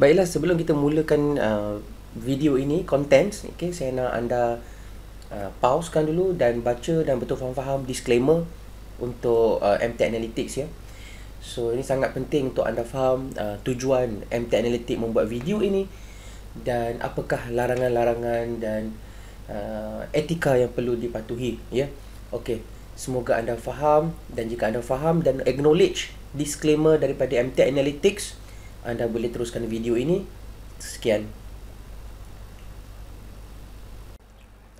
Baiklah sebelum kita mulakan uh, video ini contents okay, saya nak anda uh, pausekan dulu dan baca dan betul faham-faham disclaimer untuk uh, MT Analytics ya. So ini sangat penting untuk anda faham uh, tujuan MT Analytics membuat video ini dan apakah larangan-larangan dan uh, etika yang perlu dipatuhi ya. Okay, semoga anda faham dan jika anda faham dan acknowledge disclaimer daripada MT Analytics anda boleh teruskan video ini. Sekian.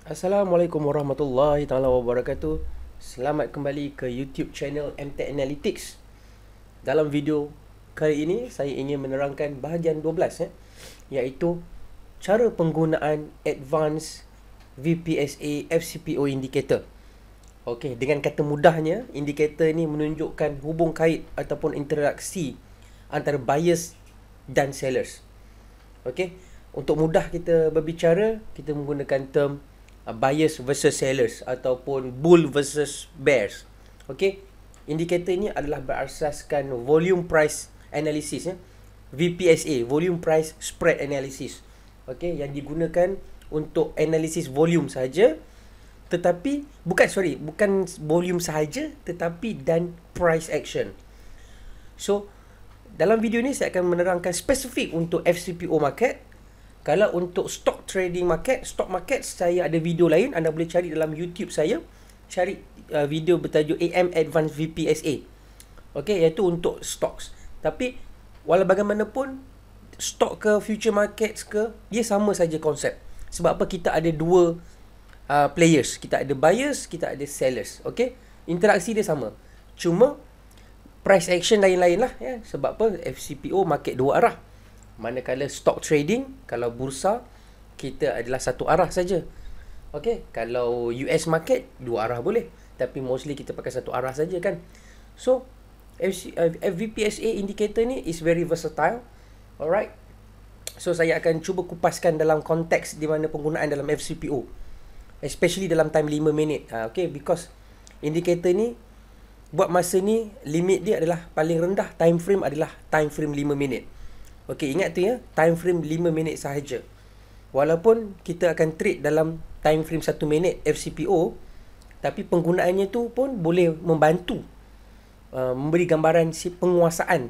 Assalamualaikum warahmatullahi taala wabarakatuh. Selamat kembali ke YouTube channel MT Analytics. Dalam video kali ini saya ingin menerangkan bahagian 12 eh iaitu cara penggunaan advanced VPSA FCPO indicator. Okey, dengan kata mudahnya, indikator ini menunjukkan hubung kait ataupun interaksi antara buyers dan sellers. Okay, untuk mudah kita berbicara, kita menggunakan term uh, buyers versus sellers ataupun bull versus bears. Okay, indikator ini adalah berasaskan volume price analysis, ya. VPSA (Volume Price Spread Analysis). Okay, yang digunakan untuk analisis volume saja tetapi bukan sorry bukan volume saja tetapi dan price action so dalam video ni saya akan menerangkan spesifik untuk FCPO market. Kalau untuk stock trading market, stock market saya ada video lain anda boleh cari dalam YouTube saya. Cari uh, video bertajuk AM Advanced VPSA. Okey, iaitu untuk stocks. Tapi walau bagaimanapun stock ke future markets ke, dia sama saja konsep. Sebab apa kita ada dua uh, players, kita ada buyers, kita ada sellers, okey? Interaksi dia sama. Cuma price action lain-lain lah ya. sebab apa FCPO market dua arah manakala stock trading kalau bursa kita adalah satu arah saja okey kalau US market dua arah boleh tapi mostly kita pakai satu arah saja kan so FC, uh, FVPSA indicator ni is very versatile alright so saya akan cuba kupaskan dalam konteks di mana penggunaan dalam FCPO especially dalam time 5 minit uh, okey because indicator ni buat masa ni limit dia adalah paling rendah time frame adalah time frame 5 minit. Okey, ingat tu ya, time frame 5 minit sahaja. Walaupun kita akan trade dalam time frame 1 minit FCPO, tapi penggunaannya tu pun boleh membantu uh, memberi gambaran si penguasaan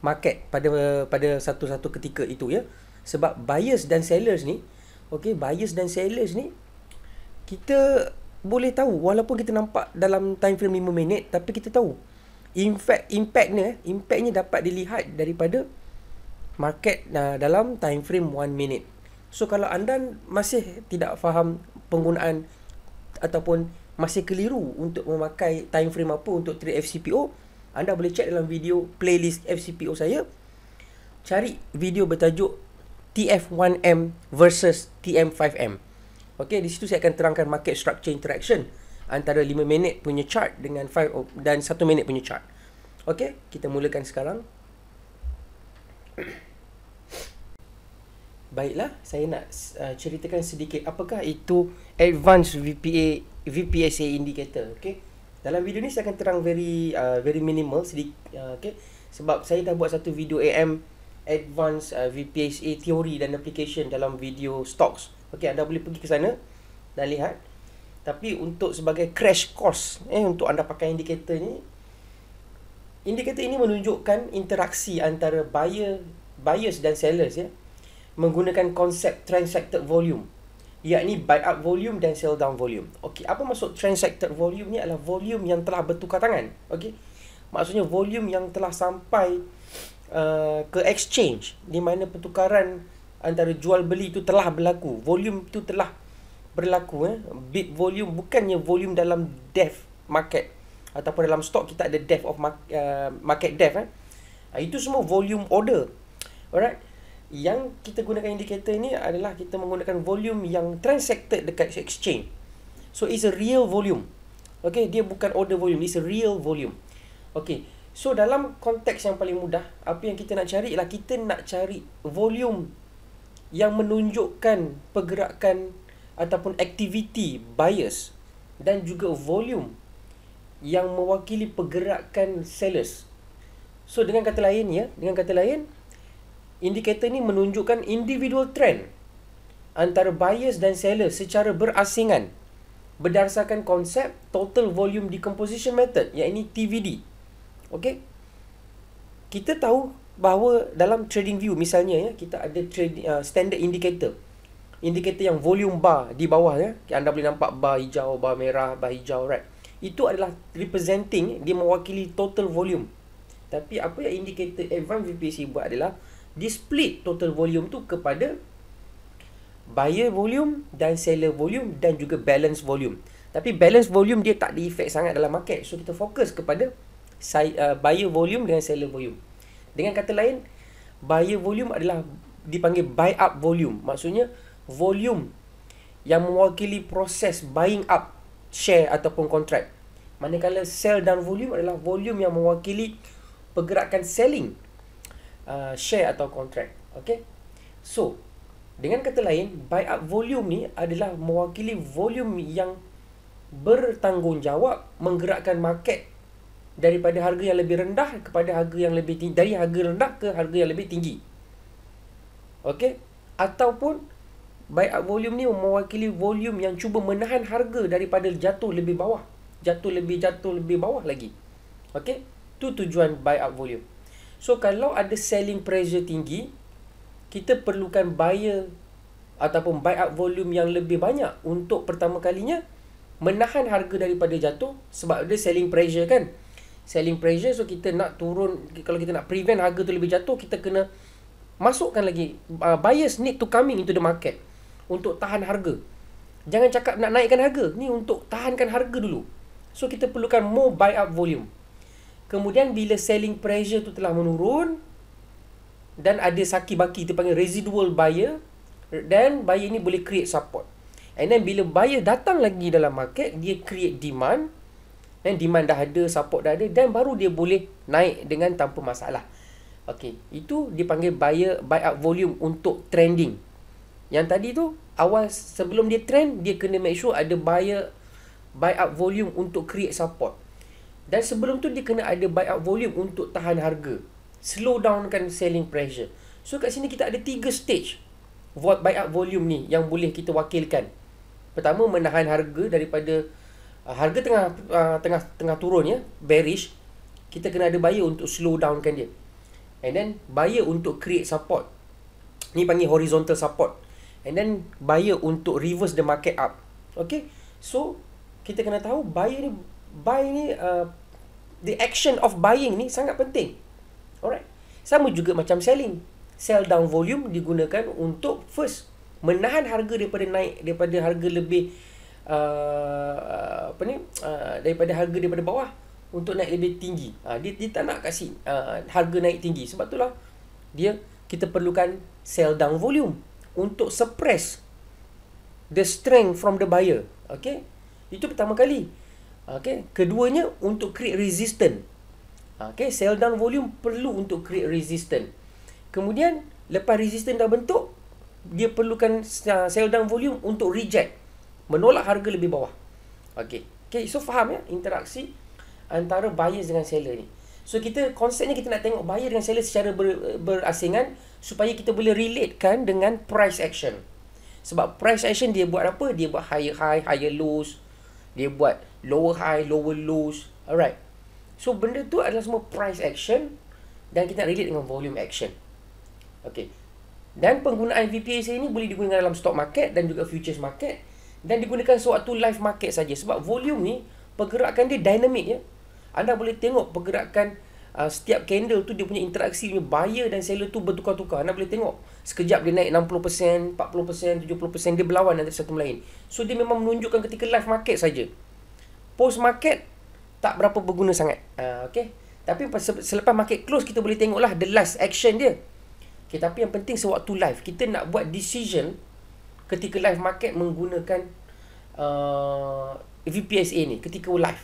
market pada pada satu-satu ketika itu ya. Sebab buyers dan sellers ni, okey, buyers dan sellers ni kita boleh tahu walaupun kita nampak dalam time frame 5 minit tapi kita tahu impact impactnya impactnya dapat dilihat daripada market uh, dalam time frame 1 minit so kalau anda masih tidak faham penggunaan ataupun masih keliru untuk memakai time frame apa untuk trade FCPO anda boleh cek dalam video playlist FCPO saya cari video bertajuk TF1M versus TM5M Okey, di situ saya akan terangkan market structure interaction antara 5 minit punya chart dengan 5 oh, dan 1 minit punya chart. Okey, kita mulakan sekarang. Baiklah, saya nak uh, ceritakan sedikit apakah itu advanced VPA VPSA indicator, okey. Dalam video ni saya akan terang very uh, very minimal sedikit uh, okey sebab saya dah buat satu video AM advanced uh, VPSA theory dan application dalam video stocks Okey, anda boleh pergi ke sana dan lihat. Tapi untuk sebagai crash course, eh, untuk anda pakai indikator ni, indikator ini menunjukkan interaksi antara buyer, buyers dan sellers ya, menggunakan konsep transacted volume, iaitu buy up volume dan sell down volume. Okey, apa maksud transacted volume ni adalah volume yang telah bertukar tangan. Okey, maksudnya volume yang telah sampai uh, ke exchange di mana pertukaran antara jual beli itu telah berlaku volume itu telah berlaku eh bid volume bukannya volume dalam depth market ataupun dalam stock kita ada depth of uh, market depth eh ah, itu semua volume order alright yang kita gunakan indikator ini adalah kita menggunakan volume yang transacted dekat exchange so it's a real volume okey dia bukan order volume it's a real volume okey so dalam konteks yang paling mudah apa yang kita nak cari ialah kita nak cari volume yang menunjukkan pergerakan ataupun aktiviti buyers dan juga volume yang mewakili pergerakan sellers. So dengan kata lain ya, dengan kata lain indikator ini menunjukkan individual trend antara buyers dan sellers secara berasingan berdasarkan konsep total volume decomposition method yang ini TVD. Okey. Kita tahu bahawa dalam trading view misalnya ya kita ada trade, uh, standard indicator indicator yang volume bar di bawah ya anda boleh nampak bar hijau bar merah bar hijau right itu adalah representing dia mewakili total volume tapi apa yang indicator advanced VPC buat adalah dia split total volume tu kepada buyer volume dan seller volume dan juga balance volume tapi balance volume dia tak ada effect sangat dalam market so kita fokus kepada uh, buyer volume dengan seller volume dengan kata lain, buyer volume adalah dipanggil buy up volume. Maksudnya volume yang mewakili proses buying up share ataupun kontrak. Manakala sell down volume adalah volume yang mewakili pergerakan selling uh, share atau kontrak. Okay? So, dengan kata lain, buy up volume ni adalah mewakili volume yang bertanggungjawab menggerakkan market daripada harga yang lebih rendah kepada harga yang lebih tinggi dari harga rendah ke harga yang lebih tinggi okey ataupun buy up volume ni mewakili volume yang cuba menahan harga daripada jatuh lebih bawah jatuh lebih jatuh lebih bawah lagi okey tu tujuan buy up volume so kalau ada selling pressure tinggi kita perlukan buyer ataupun buy up volume yang lebih banyak untuk pertama kalinya menahan harga daripada jatuh sebab ada selling pressure kan selling pressure so kita nak turun kalau kita nak prevent harga tu lebih jatuh kita kena masukkan lagi uh, buyers need to coming into the market untuk tahan harga jangan cakap nak naikkan harga ni untuk tahankan harga dulu so kita perlukan more buy up volume kemudian bila selling pressure tu telah menurun dan ada saki baki kita panggil residual buyer then buyer ni boleh create support and then bila buyer datang lagi dalam market dia create demand dan demand dah ada, support dah ada dan baru dia boleh naik dengan tanpa masalah. okay itu dipanggil buyer buy up volume untuk trending. Yang tadi tu awal sebelum dia trend dia kena make sure ada buyer buy up volume untuk create support. Dan sebelum tu dia kena ada buy up volume untuk tahan harga. Slow downkan selling pressure. So kat sini kita ada tiga stage buat buy up volume ni yang boleh kita wakilkan. Pertama menahan harga daripada Ah, harga tengah uh, tengah tengah turun ya bearish kita kena ada buyer untuk slow down kan dia and then buyer untuk create support ni panggil horizontal support and then buyer untuk reverse the market up okay so kita kena tahu buyer ni buy ni uh, the action of buying ni sangat penting alright sama juga macam selling sell down volume digunakan untuk first menahan harga daripada naik daripada harga lebih uh, apa ni uh, daripada harga daripada bawah untuk naik lebih tinggi. Uh, dia dia tak nak kasi uh, harga naik tinggi. Sebab itulah dia kita perlukan sell down volume untuk suppress the strength from the buyer. Okay Itu pertama kali. Okay keduanya untuk create resistance. Okay sell down volume perlu untuk create resistance. Kemudian lepas resistance dah bentuk dia perlukan sell down volume untuk reject menolak harga lebih bawah. Okey. Okey, so faham ya interaksi antara buyer dengan seller ni. So kita konsep ni kita nak tengok buyer dengan seller secara ber, berasingan supaya kita boleh relate kan dengan price action. Sebab price action dia buat apa? Dia buat higher high, higher lows. Dia buat lower high, lower lows. Alright. So benda tu adalah semua price action dan kita nak relate dengan volume action. Okay. Dan penggunaan VPSA ini boleh digunakan dalam stock market dan juga futures market dan digunakan sewaktu live market saja sebab volume ni pergerakan dia dynamic ya. Anda boleh tengok pergerakan uh, setiap candle tu dia punya interaksi dengan buyer dan seller tu bertukar-tukar. Anda boleh tengok sekejap dia naik 60%, 40%, 70% dia berlawan antara satu lain. So dia memang menunjukkan ketika live market saja. Post market tak berapa berguna sangat. Uh, ah, okay. Tapi selepas market close kita boleh tengoklah the last action dia. Okay, tapi yang penting sewaktu live kita nak buat decision ketika live market menggunakan uh, VPSA ni ketika live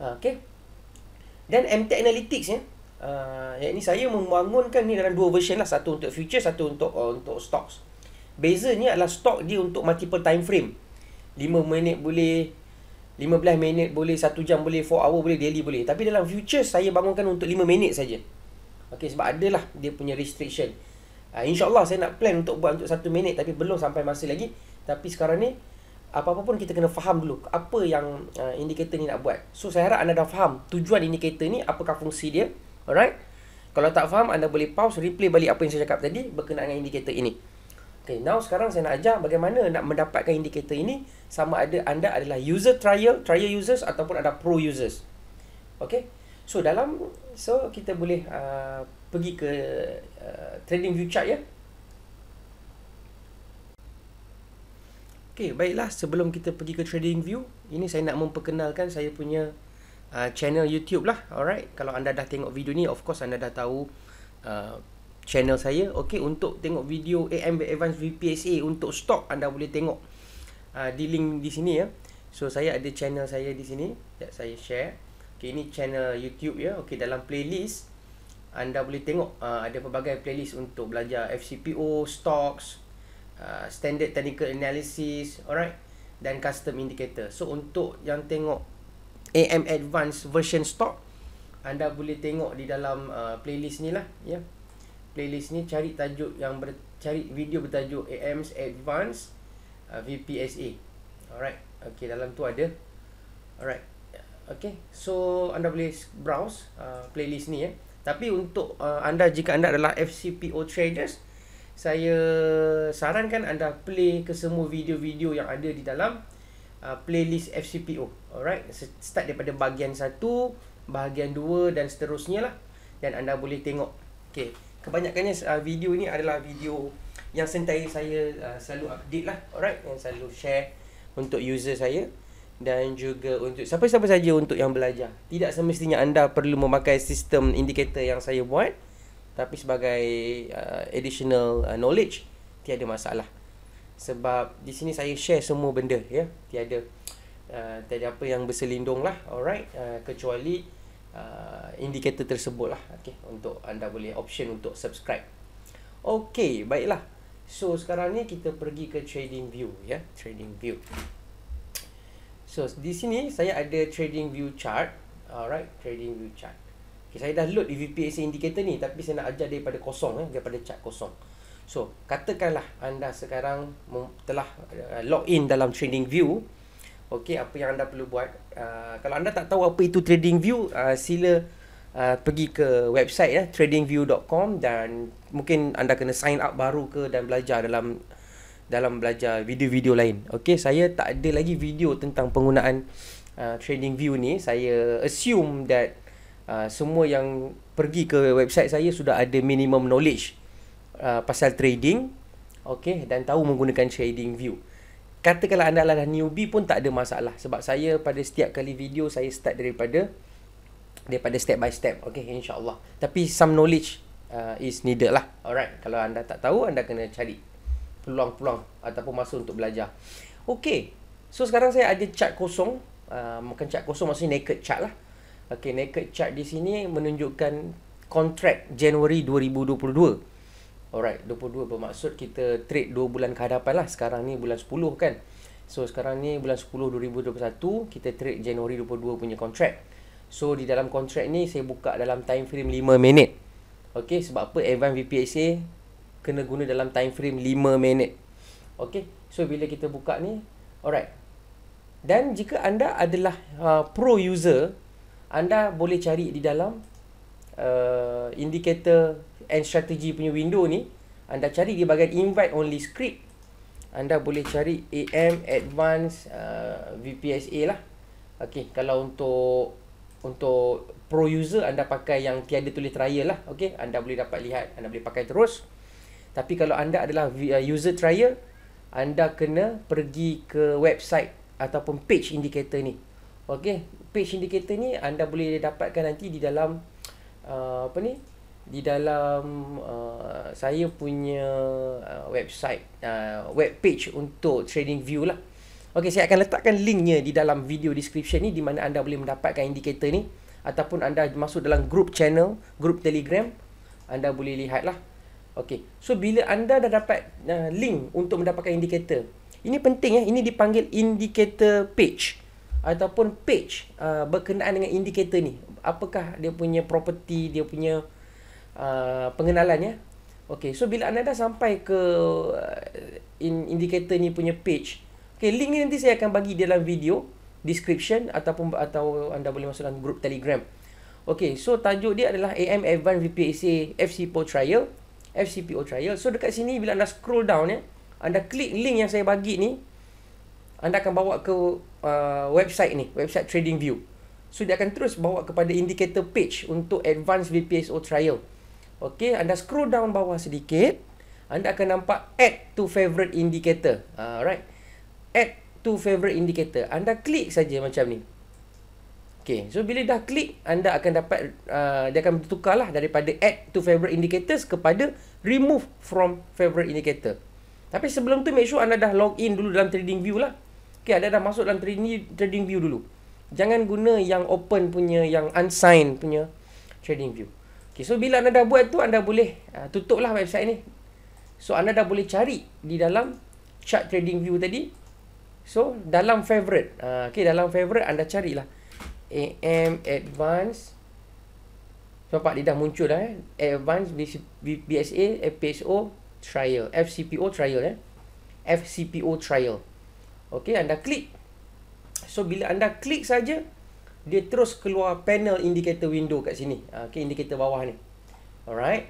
uh, okay. dan MT Analytics ya, uh, ni saya membangunkan ni dalam dua version lah satu untuk future satu untuk uh, untuk stocks bezanya adalah stock dia untuk multiple time frame 5 minit boleh 15 minit boleh 1 jam boleh 4 hour boleh daily boleh tapi dalam future saya bangunkan untuk 5 minit saja okey. sebab adalah dia punya restriction. Uh, InsyaAllah saya nak plan untuk buat untuk satu minit tapi belum sampai masa lagi. Tapi sekarang ni, apa-apa pun kita kena faham dulu apa yang uh, indikator ni nak buat. So saya harap anda dah faham tujuan indikator ni, apakah fungsi dia. Alright? Kalau tak faham, anda boleh pause, replay balik apa yang saya cakap tadi berkenaan dengan indikator ini. Okay, now sekarang saya nak ajar bagaimana nak mendapatkan indikator ini sama ada anda adalah user trial, trial users ataupun ada pro users. Okay? So dalam so kita boleh uh, pergi ke uh, trading view chart ya. Okey, baiklah sebelum kita pergi ke trading view, ini saya nak memperkenalkan saya punya uh, channel YouTube lah. Alright, kalau anda dah tengok video ni, of course anda dah tahu uh, channel saya. Okey, untuk tengok video AMB Advanced VPSA untuk stock anda boleh tengok uh, di link di sini ya. So saya ada channel saya di sini that saya share. Okay, ini channel YouTube ya. Okay, dalam playlist anda boleh tengok uh, ada pelbagai playlist untuk belajar FCPO, stocks, uh, standard technical analysis, alright, dan custom indicator. So untuk yang tengok AM Advanced version stock, anda boleh tengok di dalam uh, playlist ni lah, ya. Yeah. Playlist ni cari tajuk yang ber, cari video bertajuk AMS Advanced uh, VPSA, alright. Okay, dalam tu ada, alright. Okay, so anda boleh browse uh, playlist ni ya. Eh. Tapi untuk uh, anda jika anda adalah FCPO traders, saya sarankan anda play ke semua video-video yang ada di dalam uh, playlist FCPO. Alright, start daripada bahagian satu, bahagian dua dan seterusnya lah. Dan anda boleh tengok. Okay, kebanyakannya uh, video ni adalah video yang sentai saya uh, selalu update lah. Alright, yang selalu share untuk user saya dan juga untuk siapa-siapa saja untuk yang belajar. Tidak semestinya anda perlu memakai sistem indikator yang saya buat tapi sebagai uh, additional uh, knowledge tiada masalah. Sebab di sini saya share semua benda ya. Tiada uh, tiada apa yang berselindung lah. Alright, uh, kecuali uh, indikator tersebut lah. Okay. untuk anda boleh option untuk subscribe. Okay, baiklah. So sekarang ni kita pergi ke trading view ya, trading view. So di sini saya ada trading view chart. Alright, trading view chart. Okay, saya dah load EVPAC indicator ni tapi saya nak ajar daripada kosong eh, daripada chart kosong. So, katakanlah anda sekarang telah uh, log in dalam trading view. Okey, apa yang anda perlu buat? Uh, kalau anda tak tahu apa itu trading view, uh, sila uh, pergi ke website ya, eh, tradingview.com dan mungkin anda kena sign up baru ke dan belajar dalam dalam belajar video-video lain. Okey, saya tak ada lagi video tentang penggunaan uh, trading view ni. Saya assume that uh, semua yang pergi ke website saya sudah ada minimum knowledge uh, pasal trading. Okey, dan tahu menggunakan trading view. Katakanlah anda adalah newbie pun tak ada masalah sebab saya pada setiap kali video saya start daripada daripada step by step. Okey, insya-Allah. Tapi some knowledge uh, is needed lah. Alright, kalau anda tak tahu anda kena cari peluang-peluang ataupun masa untuk belajar. Okey. So sekarang saya ada chart kosong, makan ah, uh, chart kosong maksudnya naked chart lah. Okey, naked chart di sini menunjukkan kontrak Januari 2022. Alright, 22 bermaksud kita trade 2 bulan ke hadapan lah. Sekarang ni bulan 10 kan. So sekarang ni bulan 10 2021, kita trade Januari 22 punya kontrak. So di dalam kontrak ni saya buka dalam time frame 5 minit. Okay, sebab apa Evan VPSA kena guna dalam time frame 5 minit. Okay. So, bila kita buka ni. Alright. Dan jika anda adalah uh, pro user, anda boleh cari di dalam uh, indicator and strategy punya window ni. Anda cari di bahagian invite only script. Anda boleh cari AM advanced uh, VPSA lah. Okay. Kalau untuk untuk pro user anda pakai yang tiada tulis trial lah okey anda boleh dapat lihat anda boleh pakai terus tapi kalau anda adalah uh, user trial, anda kena pergi ke website ataupun page indicator ni. Okey, page indicator ni anda boleh dapatkan nanti di dalam uh, apa ni? Di dalam uh, saya punya uh, website, uh, web page untuk trading view lah. Okey, saya akan letakkan linknya di dalam video description ni di mana anda boleh mendapatkan indicator ni ataupun anda masuk dalam group channel, group Telegram, anda boleh lihatlah. Okey. So bila anda dah dapat uh, link untuk mendapatkan indikator. Ini penting ya, ini dipanggil indikator page ataupun page uh, berkenaan dengan indikator ni. Apakah dia punya property, dia punya uh, pengenalan ya. Okey. So bila anda dah sampai ke uh, in, indikator ni punya page. Okey, link ni nanti saya akan bagi dalam video description ataupun atau anda boleh masuk dalam grup Telegram. Okey, so tajuk dia adalah AM Advanced VPAC FC4 Trial. FCPO trial. So dekat sini bila anda scroll down ya, anda klik link yang saya bagi ni, anda akan bawa ke uh, website ni, website TradingView. So dia akan terus bawa kepada indicator page untuk advanced VPSO trial. Okey, anda scroll down bawah sedikit, anda akan nampak add to favorite indicator. Ah, alright. add to favorite indicator. Anda klik saja macam ni. Okay, so bila dah klik, anda akan dapat, uh, dia akan bertukarlah daripada add to favorite indicators kepada remove from favorite indicator. Tapi sebelum tu, make sure anda dah log in dulu dalam trading view lah. Okay, anda dah masuk dalam trading view dulu. Jangan guna yang open punya, yang unsigned punya trading view. Okay, so bila anda dah buat tu, anda boleh uh, tutup lah website ni. So, anda dah boleh cari di dalam chart trading view tadi. So, dalam favorite. Uh, okay, dalam favorite anda carilah. AM Advance Nampak dia dah muncul dah eh Advance BSA FPSO eh, Trial FCPO Trial eh FCPO Trial Okay anda klik So bila anda klik saja Dia terus keluar panel indicator window kat sini ah, Okay indicator bawah ni Alright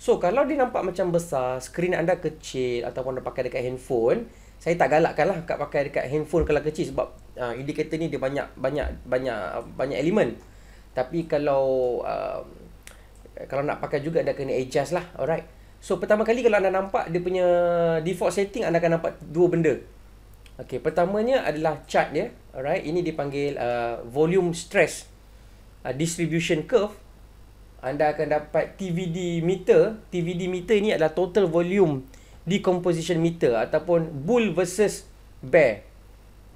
So kalau dia nampak macam besar Screen anda kecil Ataupun anda pakai dekat handphone Saya tak galakkan lah Kak pakai dekat handphone kalau kecil Sebab uh, indikator ni dia banyak banyak banyak banyak elemen tapi kalau uh, kalau nak pakai juga anda kena adjust lah alright so pertama kali kalau anda nampak dia punya default setting anda akan nampak dua benda okey pertamanya adalah chart dia alright ini dipanggil uh, volume stress uh, distribution curve anda akan dapat TVD meter TVD meter ini adalah total volume decomposition meter ataupun bull versus bear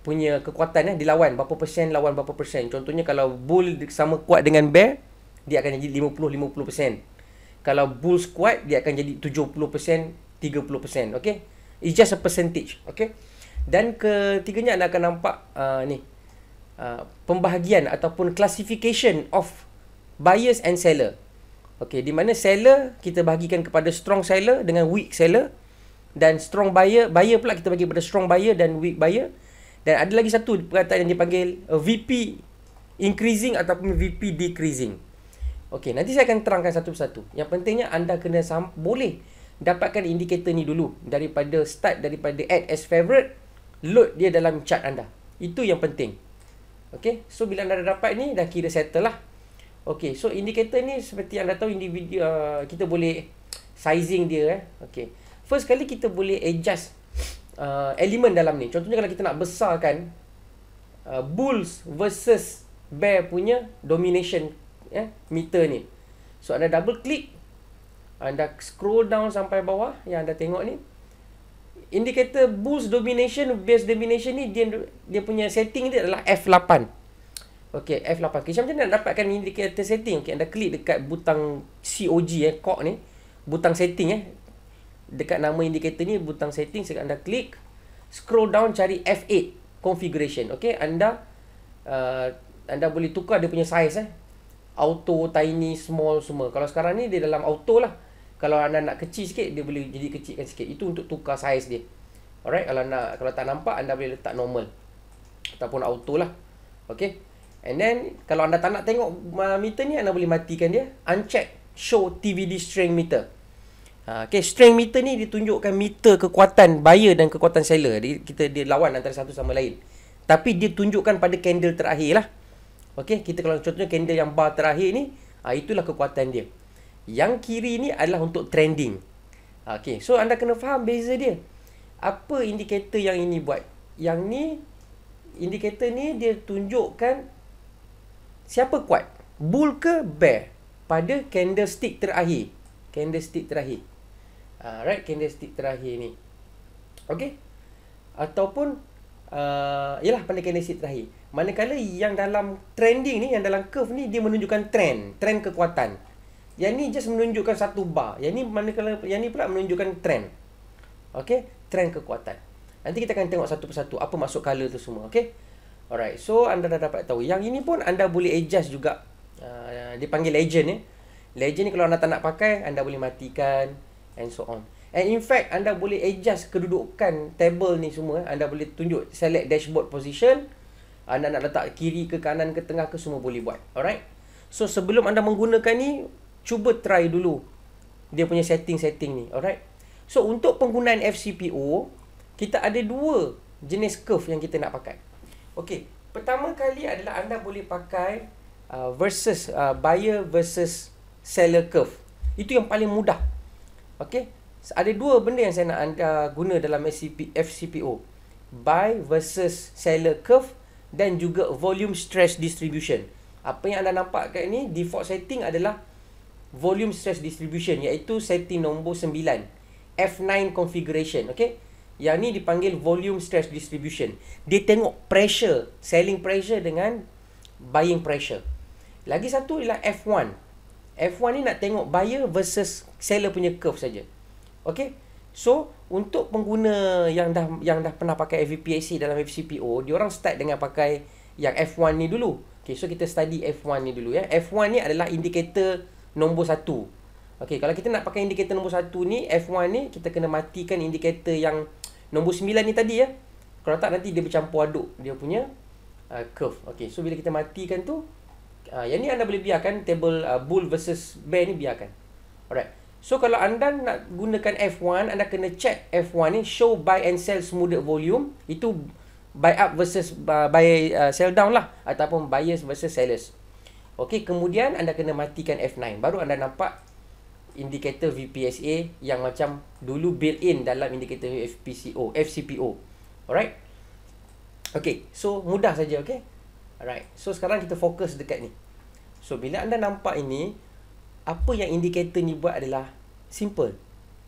punya kekuatan eh dilawan berapa persen lawan berapa persen contohnya kalau bull sama kuat dengan bear dia akan jadi 50 persen kalau bull kuat dia akan jadi 70 persen 30 persen okay it's just a percentage okay dan ketiganya anda akan nampak uh, ni uh, pembahagian ataupun classification of buyers and seller okay di mana seller kita bahagikan kepada strong seller dengan weak seller dan strong buyer buyer pula kita bagi kepada strong buyer dan weak buyer dan ada lagi satu perkataan yang dipanggil uh, VP increasing ataupun VP decreasing. Okey, nanti saya akan terangkan satu persatu. Yang pentingnya anda kena boleh dapatkan indikator ni dulu daripada start daripada add as favorite load dia dalam chart anda. Itu yang penting. Okey, so bila anda dah dapat ni dah kira settle lah. Okey, so indikator ni seperti anda tahu individu uh, kita boleh sizing dia eh. Okey. First kali kita boleh adjust uh, elemen dalam ni. Contohnya kalau kita nak besarkan uh, bulls versus bear punya domination eh, meter ni. So anda double click, anda scroll down sampai bawah yang anda tengok ni. Indikator bulls domination, bear domination ni dia dia punya setting dia adalah F8. Okey, F8. Okay, macam mana nak dapatkan indikator setting? Okey, anda klik dekat butang COG eh, kok ni. Butang setting eh dekat nama indicator ni butang settings dekat anda klik scroll down cari F8 configuration okey anda uh, anda boleh tukar dia punya size eh auto tiny small semua kalau sekarang ni dia dalam auto lah kalau anda nak kecil sikit dia boleh jadi kecilkan sikit itu untuk tukar size dia alright kalau nak kalau tak nampak anda boleh letak normal ataupun auto lah okey and then kalau anda tak nak tengok uh, meter ni anda boleh matikan dia uncheck show tvd string meter Ha, okay, strength meter ni ditunjukkan meter kekuatan buyer dan kekuatan seller. Jadi kita dia lawan antara satu sama lain. Tapi dia tunjukkan pada candle terakhir lah. Okay, kita kalau contohnya candle yang bar terakhir ni, uh, itulah kekuatan dia. Yang kiri ni adalah untuk trending. Ha, okay, so anda kena faham beza dia. Apa indikator yang ini buat? Yang ni, indikator ni dia tunjukkan siapa kuat. Bull ke bear pada candlestick terakhir. Candlestick terakhir uh, right candlestick terakhir ni okey ataupun uh, yalah pada candlestick terakhir manakala yang dalam trending ni yang dalam curve ni dia menunjukkan trend trend kekuatan yang ni just menunjukkan satu bar yang ni manakala yang ni pula menunjukkan trend okey trend kekuatan nanti kita akan tengok satu persatu apa masuk color tu semua okey Alright, so anda dah dapat tahu Yang ini pun anda boleh adjust juga uh, ah, Dipanggil legend eh. Legend ni kalau anda tak nak pakai Anda boleh matikan and so on. And in fact, anda boleh adjust kedudukan table ni semua. Eh. Anda boleh tunjuk, select dashboard position. Anda nak letak kiri ke kanan ke tengah ke semua boleh buat. Alright? So, sebelum anda menggunakan ni, cuba try dulu dia punya setting-setting ni. Alright? So, untuk penggunaan FCPO, kita ada dua jenis curve yang kita nak pakai. Okay. Pertama kali adalah anda boleh pakai uh, versus uh, buyer versus seller curve. Itu yang paling mudah. Okey. Ada dua benda yang saya nak anda uh, guna dalam SCP FCPO. Buy versus seller curve dan juga volume stress distribution. Apa yang anda nampak kat ni default setting adalah volume stress distribution iaitu setting nombor 9 F9 configuration okey yang ni dipanggil volume stress distribution dia tengok pressure selling pressure dengan buying pressure lagi satu ialah F1 F1 ni nak tengok buyer versus seller punya curve saja. Okay. So, untuk pengguna yang dah yang dah pernah pakai FVPAC dalam FCPO, dia orang start dengan pakai yang F1 ni dulu. Okay, so kita study F1 ni dulu ya. F1 ni adalah indikator nombor satu. Okay, kalau kita nak pakai indikator nombor satu ni, F1 ni, kita kena matikan indikator yang nombor sembilan ni tadi ya. Kalau tak, nanti dia bercampur aduk dia punya uh, curve. Okay, so bila kita matikan tu, uh, yang ni anda boleh biarkan table uh, ah, bull versus bear ni biarkan alright so kalau anda nak gunakan F1 anda kena check F1 ni show buy and sell smoother volume itu buy up versus uh, buy uh, sell down lah ataupun buyers versus sellers Okey, kemudian anda kena matikan F9 baru anda nampak indikator VPSA yang macam dulu built in dalam indikator FPCO FCPO alright Okey, so mudah saja okey. Alright, so sekarang kita fokus dekat ni So, bila anda nampak ini Apa yang indikator ni buat adalah Simple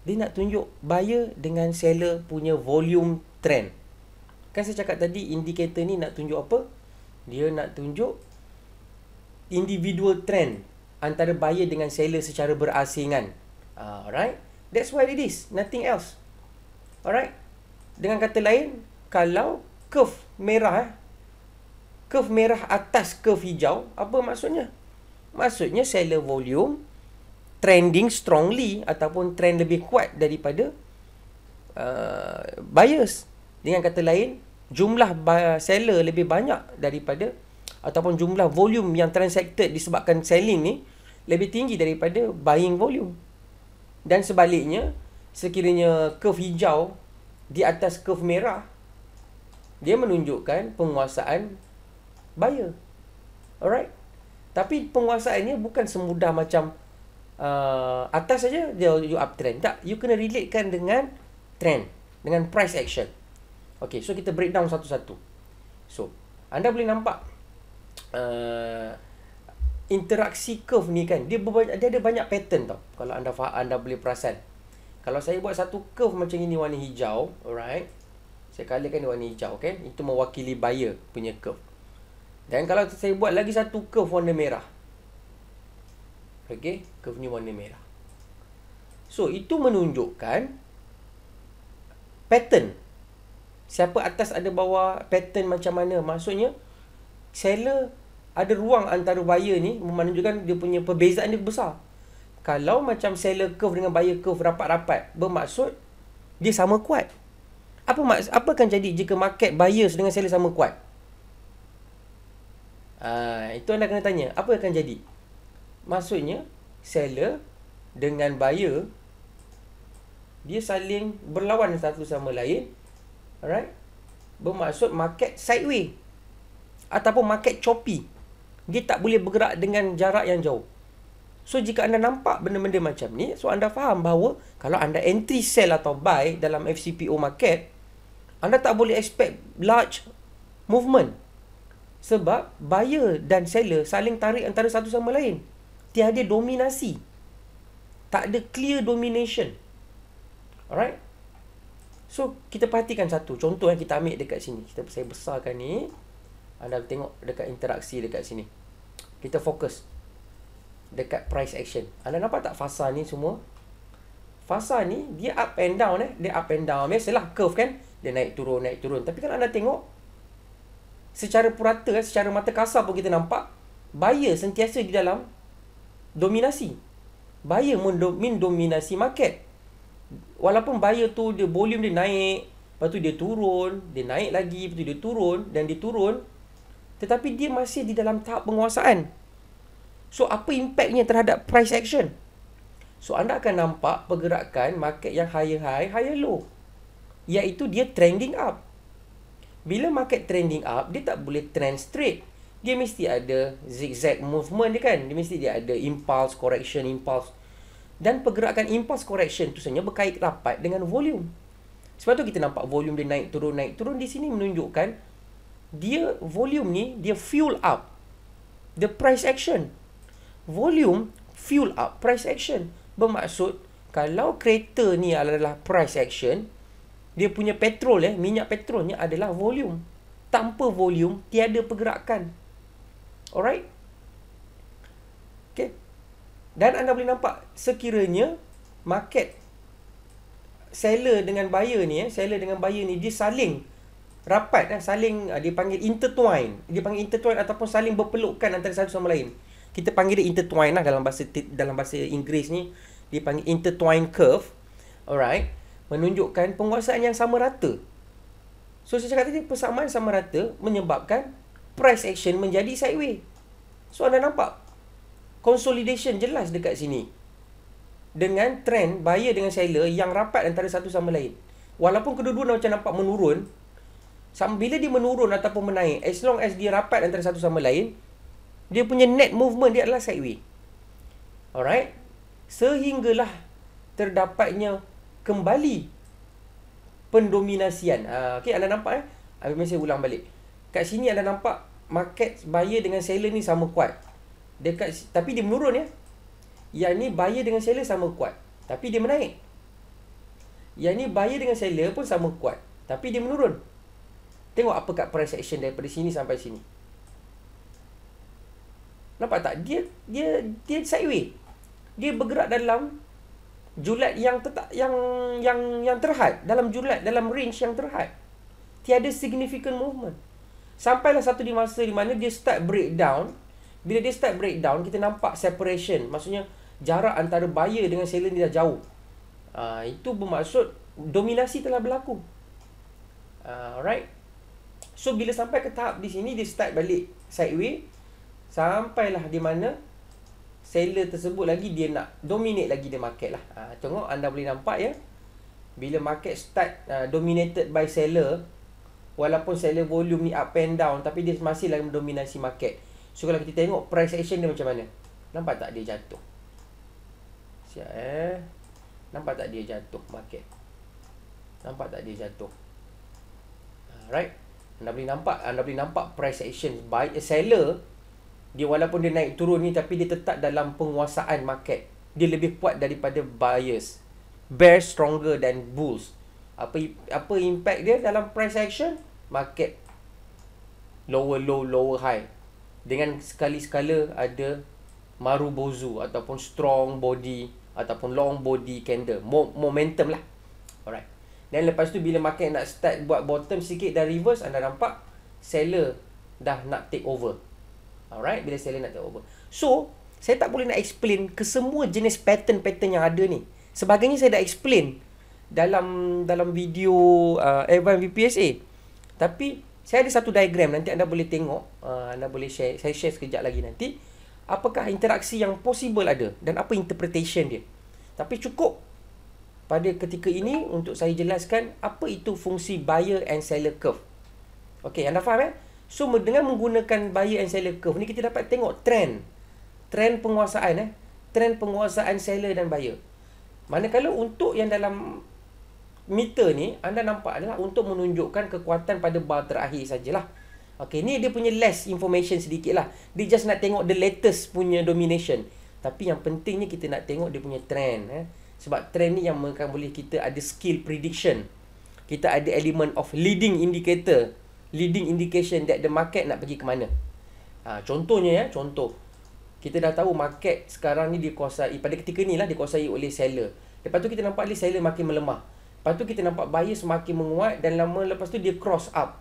Dia nak tunjuk buyer dengan seller punya volume trend Kan saya cakap tadi, indikator ni nak tunjuk apa? Dia nak tunjuk Individual trend Antara buyer dengan seller secara berasingan Alright That's why it is, nothing else Alright Dengan kata lain Kalau curve merah eh, kerf merah atas kerf hijau apa maksudnya maksudnya seller volume trending strongly ataupun trend lebih kuat daripada uh, buyers dengan kata lain jumlah seller lebih banyak daripada ataupun jumlah volume yang transacted disebabkan selling ni lebih tinggi daripada buying volume dan sebaliknya sekiranya kerf hijau di atas kerf merah dia menunjukkan penguasaan buyer. Alright? Tapi penguasaannya bukan semudah macam uh, atas saja dia you uptrend. Tak, you kena relatekan dengan trend, dengan price action. Okay, so kita break down satu-satu. So, anda boleh nampak uh, interaksi curve ni kan, dia, berba- dia ada banyak pattern tau. Kalau anda faham, anda boleh perasan. Kalau saya buat satu curve macam ini warna hijau, alright? Saya kalikan dia warna hijau, okay? Itu mewakili buyer punya curve. Dan kalau saya buat lagi satu curve warna merah. okay, curve ni warna merah. So, itu menunjukkan pattern. Siapa atas ada bawah, pattern macam mana. Maksudnya, seller ada ruang antara buyer ni menunjukkan dia punya perbezaan dia besar. Kalau macam seller curve dengan buyer curve rapat-rapat, bermaksud dia sama kuat. Apa apa akan jadi jika market buyers dengan seller sama kuat? Ah, itu anda kena tanya, apa akan jadi? Maksudnya, seller dengan buyer dia saling berlawan satu sama lain. Alright? Bermaksud market sideway ataupun market choppy. Dia tak boleh bergerak dengan jarak yang jauh. So jika anda nampak benda-benda macam ni, so anda faham bahawa kalau anda entry sell atau buy dalam FCPO market, anda tak boleh expect large movement sebab buyer dan seller saling tarik antara satu sama lain tiada dominasi tak ada clear domination alright so kita perhatikan satu contoh yang kita ambil dekat sini kita saya besarkan ni anda tengok dekat interaksi dekat sini kita fokus dekat price action anda nampak tak fasa ni semua fasa ni dia up and down eh dia up and down biasalah curve kan dia naik turun naik turun tapi kan anda tengok secara purata, secara mata kasar pun kita nampak buyer sentiasa di dalam dominasi. Buyer mendomin dominasi market. Walaupun buyer tu dia volume dia naik, lepas tu dia turun, dia naik lagi, lepas tu dia turun dan dia turun. Tetapi dia masih di dalam tahap penguasaan. So apa impaknya terhadap price action? So anda akan nampak pergerakan market yang higher high, higher low. Iaitu dia trending up bila market trending up, dia tak boleh trend straight. Dia mesti ada zigzag movement dia kan. Dia mesti dia ada impulse, correction, impulse. Dan pergerakan impulse, correction tu sebenarnya berkait rapat dengan volume. Sebab tu kita nampak volume dia naik turun, naik turun. Di sini menunjukkan dia volume ni, dia fuel up the price action. Volume fuel up price action. Bermaksud kalau kereta ni adalah price action, dia punya petrol eh minyak petrolnya adalah volume tanpa volume tiada pergerakan alright okey dan anda boleh nampak sekiranya market seller dengan buyer ni eh seller dengan buyer ni dia saling rapat eh saling ah, dia panggil intertwine dia panggil intertwine ataupun saling berpelukan antara satu sama lain kita panggil dia intertwine lah dalam bahasa dalam bahasa Inggeris ni dia panggil intertwine curve alright menunjukkan penguasaan yang sama rata. So saya cakap tadi persamaan sama rata menyebabkan price action menjadi sideways. So anda nampak consolidation jelas dekat sini. Dengan trend buyer dengan seller yang rapat antara satu sama lain. Walaupun kedua-dua macam nampak menurun, bila dia menurun ataupun menaik, as long as dia rapat antara satu sama lain, dia punya net movement dia adalah sideways. Alright? Sehinggalah terdapatnya kembali pendominasian. Uh, ah, okay, anda nampak eh? Habis saya ulang balik. Kat sini anda nampak market buyer dengan seller ni sama kuat. Dekat, tapi dia menurun ya. Yang ni buyer dengan seller sama kuat. Tapi dia menaik. Yang ni buyer dengan seller pun sama kuat. Tapi dia menurun. Tengok apa kat price action daripada sini sampai sini. Nampak tak? Dia dia dia sideways. Dia bergerak dalam julat yang tetap yang yang yang terhad dalam julat dalam range yang terhad tiada significant movement sampailah satu di masa di mana dia start breakdown bila dia start breakdown kita nampak separation maksudnya jarak antara buyer dengan seller ni dah jauh uh, itu bermaksud dominasi telah berlaku ah, alright so bila sampai ke tahap di sini dia start balik sideways sampailah di mana seller tersebut lagi dia nak dominate lagi dia market lah. Ha, tengok anda boleh nampak ya. Bila market start uh, dominated by seller walaupun seller volume ni up and down tapi dia masih lagi mendominasi market. So kalau kita tengok price action dia macam mana. Nampak tak dia jatuh? Siap eh. Nampak tak dia jatuh market? Nampak tak dia jatuh? Alright. Ah, anda boleh nampak anda boleh nampak price action by seller dia walaupun dia naik turun ni tapi dia tetap dalam penguasaan market. Dia lebih kuat daripada buyers. Bear stronger than bulls. Apa apa impact dia dalam price action? Market lower low lower high. Dengan sekali-sekala ada maru bozu ataupun strong body ataupun long body candle. Mo- momentum lah. Alright. Dan lepas tu bila market nak start buat bottom sikit dan reverse anda nampak seller dah nak take over. Alright, bila seller nak takeover. So, saya tak boleh nak explain kesemua jenis pattern-pattern yang ada ni. Sebagainya saya dah explain dalam dalam video uh, eh, Advan VPSA. Tapi, saya ada satu diagram nanti anda boleh tengok. Uh, anda boleh share. Saya share sekejap lagi nanti. Apakah interaksi yang possible ada dan apa interpretation dia. Tapi cukup pada ketika ini untuk saya jelaskan apa itu fungsi buyer and seller curve. Okey, anda faham ya? So dengan menggunakan buyer and seller curve ni kita dapat tengok trend. Trend penguasaan eh. Trend penguasaan seller dan buyer. Manakala untuk yang dalam meter ni anda nampak adalah untuk menunjukkan kekuatan pada bar terakhir sajalah. Okay, ni dia punya less information sedikit lah. Dia just nak tengok the latest punya domination. Tapi yang pentingnya kita nak tengok dia punya trend. Eh. Sebab trend ni yang akan boleh kita ada skill prediction. Kita ada element of leading indicator leading indication that the market nak pergi ke mana. Ha, contohnya ya, contoh. Kita dah tahu market sekarang ni dikuasai, pada ketika ni lah dikuasai oleh seller. Lepas tu kita nampak ni seller makin melemah. Lepas tu kita nampak buyer semakin menguat dan lama lepas tu dia cross up.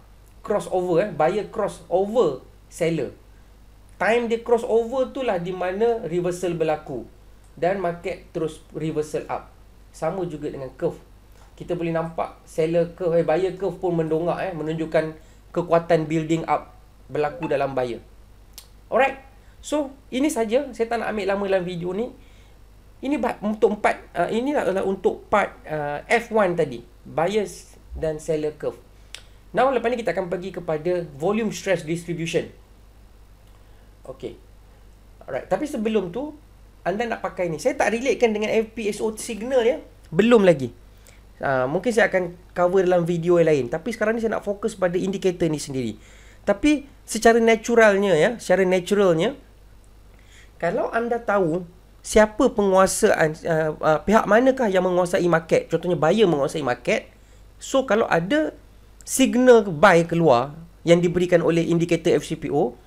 Cross over eh, buyer cross over seller. Time dia cross over tu lah di mana reversal berlaku. Dan market terus reversal up. Sama juga dengan curve. Kita boleh nampak seller curve, eh, buyer curve pun mendongak eh, menunjukkan kekuatan building up berlaku dalam buyer. Alright. So, ini saja saya tak nak ambil lama dalam video ni. Ini untuk part uh, ini adalah untuk part uh, F1 tadi, buyers dan seller curve. Now, lepas ni kita akan pergi kepada volume stress distribution. Okay. Alright, tapi sebelum tu anda nak pakai ni. Saya tak relatekan dengan FPSO signal ya. Belum lagi. Uh, mungkin saya akan cover dalam video yang lain Tapi sekarang ni saya nak fokus pada indikator ni sendiri Tapi secara naturalnya ya, Secara naturalnya Kalau anda tahu Siapa penguasa uh, uh, Pihak manakah yang menguasai market Contohnya buyer menguasai market So kalau ada signal buy keluar Yang diberikan oleh indikator FCPO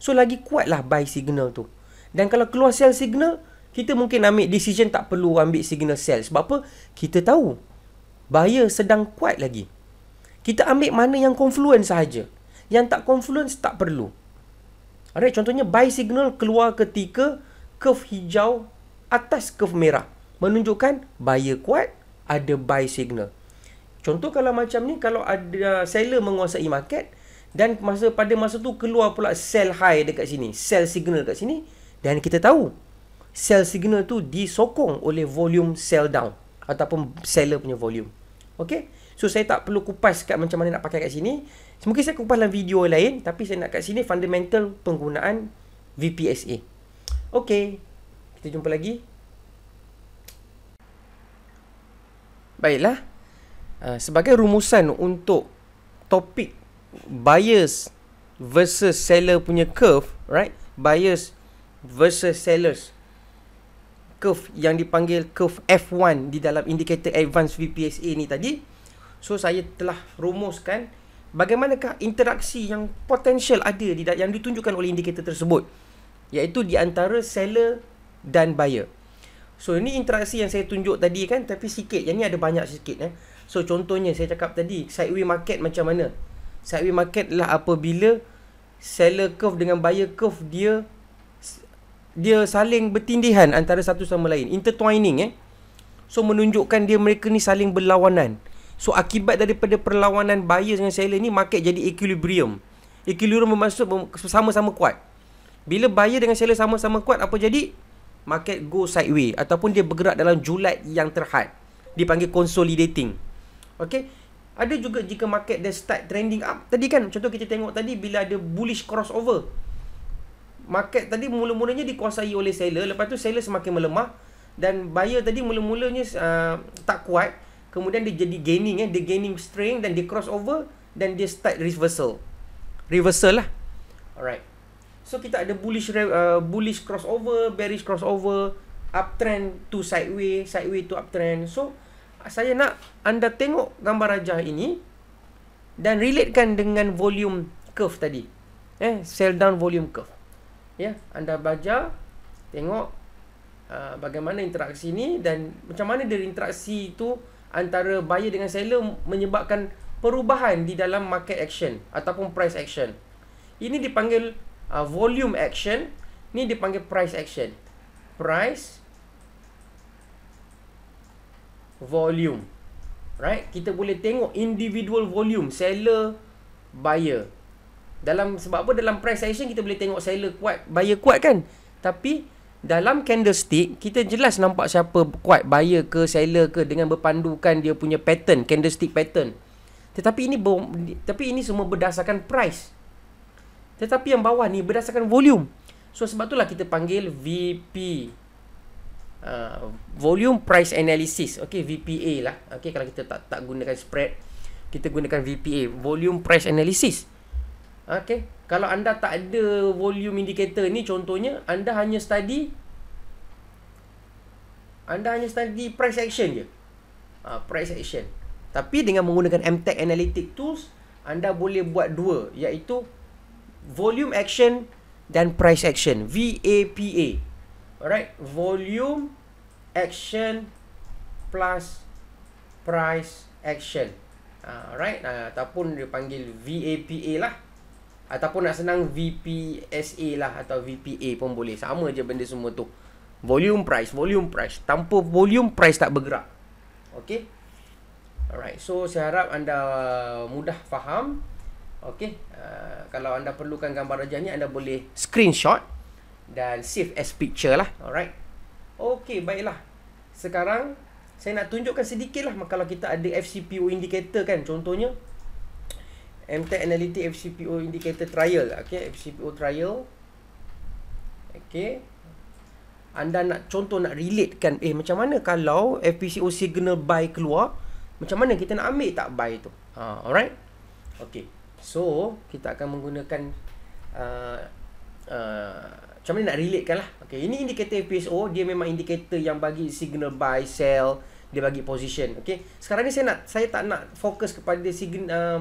So lagi kuatlah buy signal tu Dan kalau keluar sell signal kita mungkin ambil decision tak perlu ambil signal sell Sebab apa? Kita tahu bahaya sedang kuat lagi. Kita ambil mana yang confluence sahaja. Yang tak confluence tak perlu. Alright, contohnya buy signal keluar ketika curve hijau atas curve merah. Menunjukkan buyer kuat, ada buy signal. Contoh kalau macam ni, kalau ada seller menguasai market dan masa pada masa tu keluar pula sell high dekat sini, sell signal dekat sini dan kita tahu sell signal tu disokong oleh volume sell down ataupun seller punya volume. Okay? So, saya tak perlu kupas kat macam mana nak pakai kat sini. Mungkin saya kupas dalam video lain. Tapi saya nak kat sini fundamental penggunaan VPSA. Okay. Kita jumpa lagi. Baiklah. Uh, sebagai rumusan untuk topik buyers versus seller punya curve. Right? Buyers versus sellers curve yang dipanggil curve F1 di dalam indicator Advance VPSA ni tadi. So saya telah rumuskan bagaimanakah interaksi yang potensial ada di yang ditunjukkan oleh indikator tersebut iaitu di antara seller dan buyer. So ini interaksi yang saya tunjuk tadi kan tapi sikit. Yang ni ada banyak sikit eh. So contohnya saya cakap tadi sideway market macam mana? Sideway market lah apabila seller curve dengan buyer curve dia dia saling bertindihan antara satu sama lain intertwining eh so menunjukkan dia mereka ni saling berlawanan so akibat daripada perlawanan buyer dengan seller ni market jadi equilibrium equilibrium bermaksud sama-sama kuat bila buyer dengan seller sama-sama kuat apa jadi market go sideway ataupun dia bergerak dalam julat yang terhad dipanggil consolidating okey ada juga jika market dia start trending up tadi kan contoh kita tengok tadi bila ada bullish crossover market tadi mula-mulanya dikuasai oleh seller lepas tu seller semakin melemah dan buyer tadi mula-mulanya uh, tak kuat kemudian dia jadi gaining eh dia gaining strength dan dia crossover dan dia start reversal reversal lah alright so kita ada bullish uh, bullish crossover bearish crossover uptrend to sideway sideway to uptrend so saya nak anda tengok gambar raja ini dan relatekan dengan volume curve tadi eh sell down volume curve ya anda baca, tengok uh, bagaimana interaksi ni dan macam mana dia interaksi itu antara buyer dengan seller menyebabkan perubahan di dalam market action ataupun price action ini dipanggil uh, volume action ni dipanggil price action price volume right kita boleh tengok individual volume seller buyer dalam sebab apa dalam price action kita boleh tengok seller kuat buyer kuat kan tapi dalam candlestick kita jelas nampak siapa kuat buyer ke seller ke dengan berpandukan dia punya pattern candlestick pattern tetapi ini tapi ini semua berdasarkan price tetapi yang bawah ni berdasarkan volume so sebab itulah kita panggil VP uh, ah, volume price analysis okey VPA lah okey kalau kita tak tak gunakan spread kita gunakan VPA volume price analysis Okay. Kalau anda tak ada volume indicator ni contohnya anda hanya study anda hanya study price action je. Ha, price action. Tapi dengan menggunakan MTech Analytic Tools, anda boleh buat dua iaitu volume action dan price action. VAPA. Alright. Volume action plus price action. Ah, alright. Ah, ataupun dia panggil VAPA lah ataupun nak senang VPSA lah atau VPA pun boleh sama je benda semua tu volume price volume price tanpa volume price tak bergerak okay? alright so saya harap anda mudah faham okay? uh, ah, kalau anda perlukan gambar rajah ni anda boleh screenshot dan save as picture lah alright Okay, baiklah sekarang saya nak tunjukkan sedikit lah kalau kita ada FCPO indicator kan contohnya MTEC Analytic FCPO Indicator Trial okay, FCPO Trial okay. Anda nak contoh nak relatekan, Eh macam mana kalau FCPO signal buy keluar Macam mana kita nak ambil tak buy tu ha, Alright Okay So kita akan menggunakan uh, uh, Macam mana nak relatekan lah okay. Ini indikator FCPO Dia memang indikator yang bagi signal buy, sell Dia bagi position okay. Sekarang ni saya nak saya tak nak fokus kepada signal uh,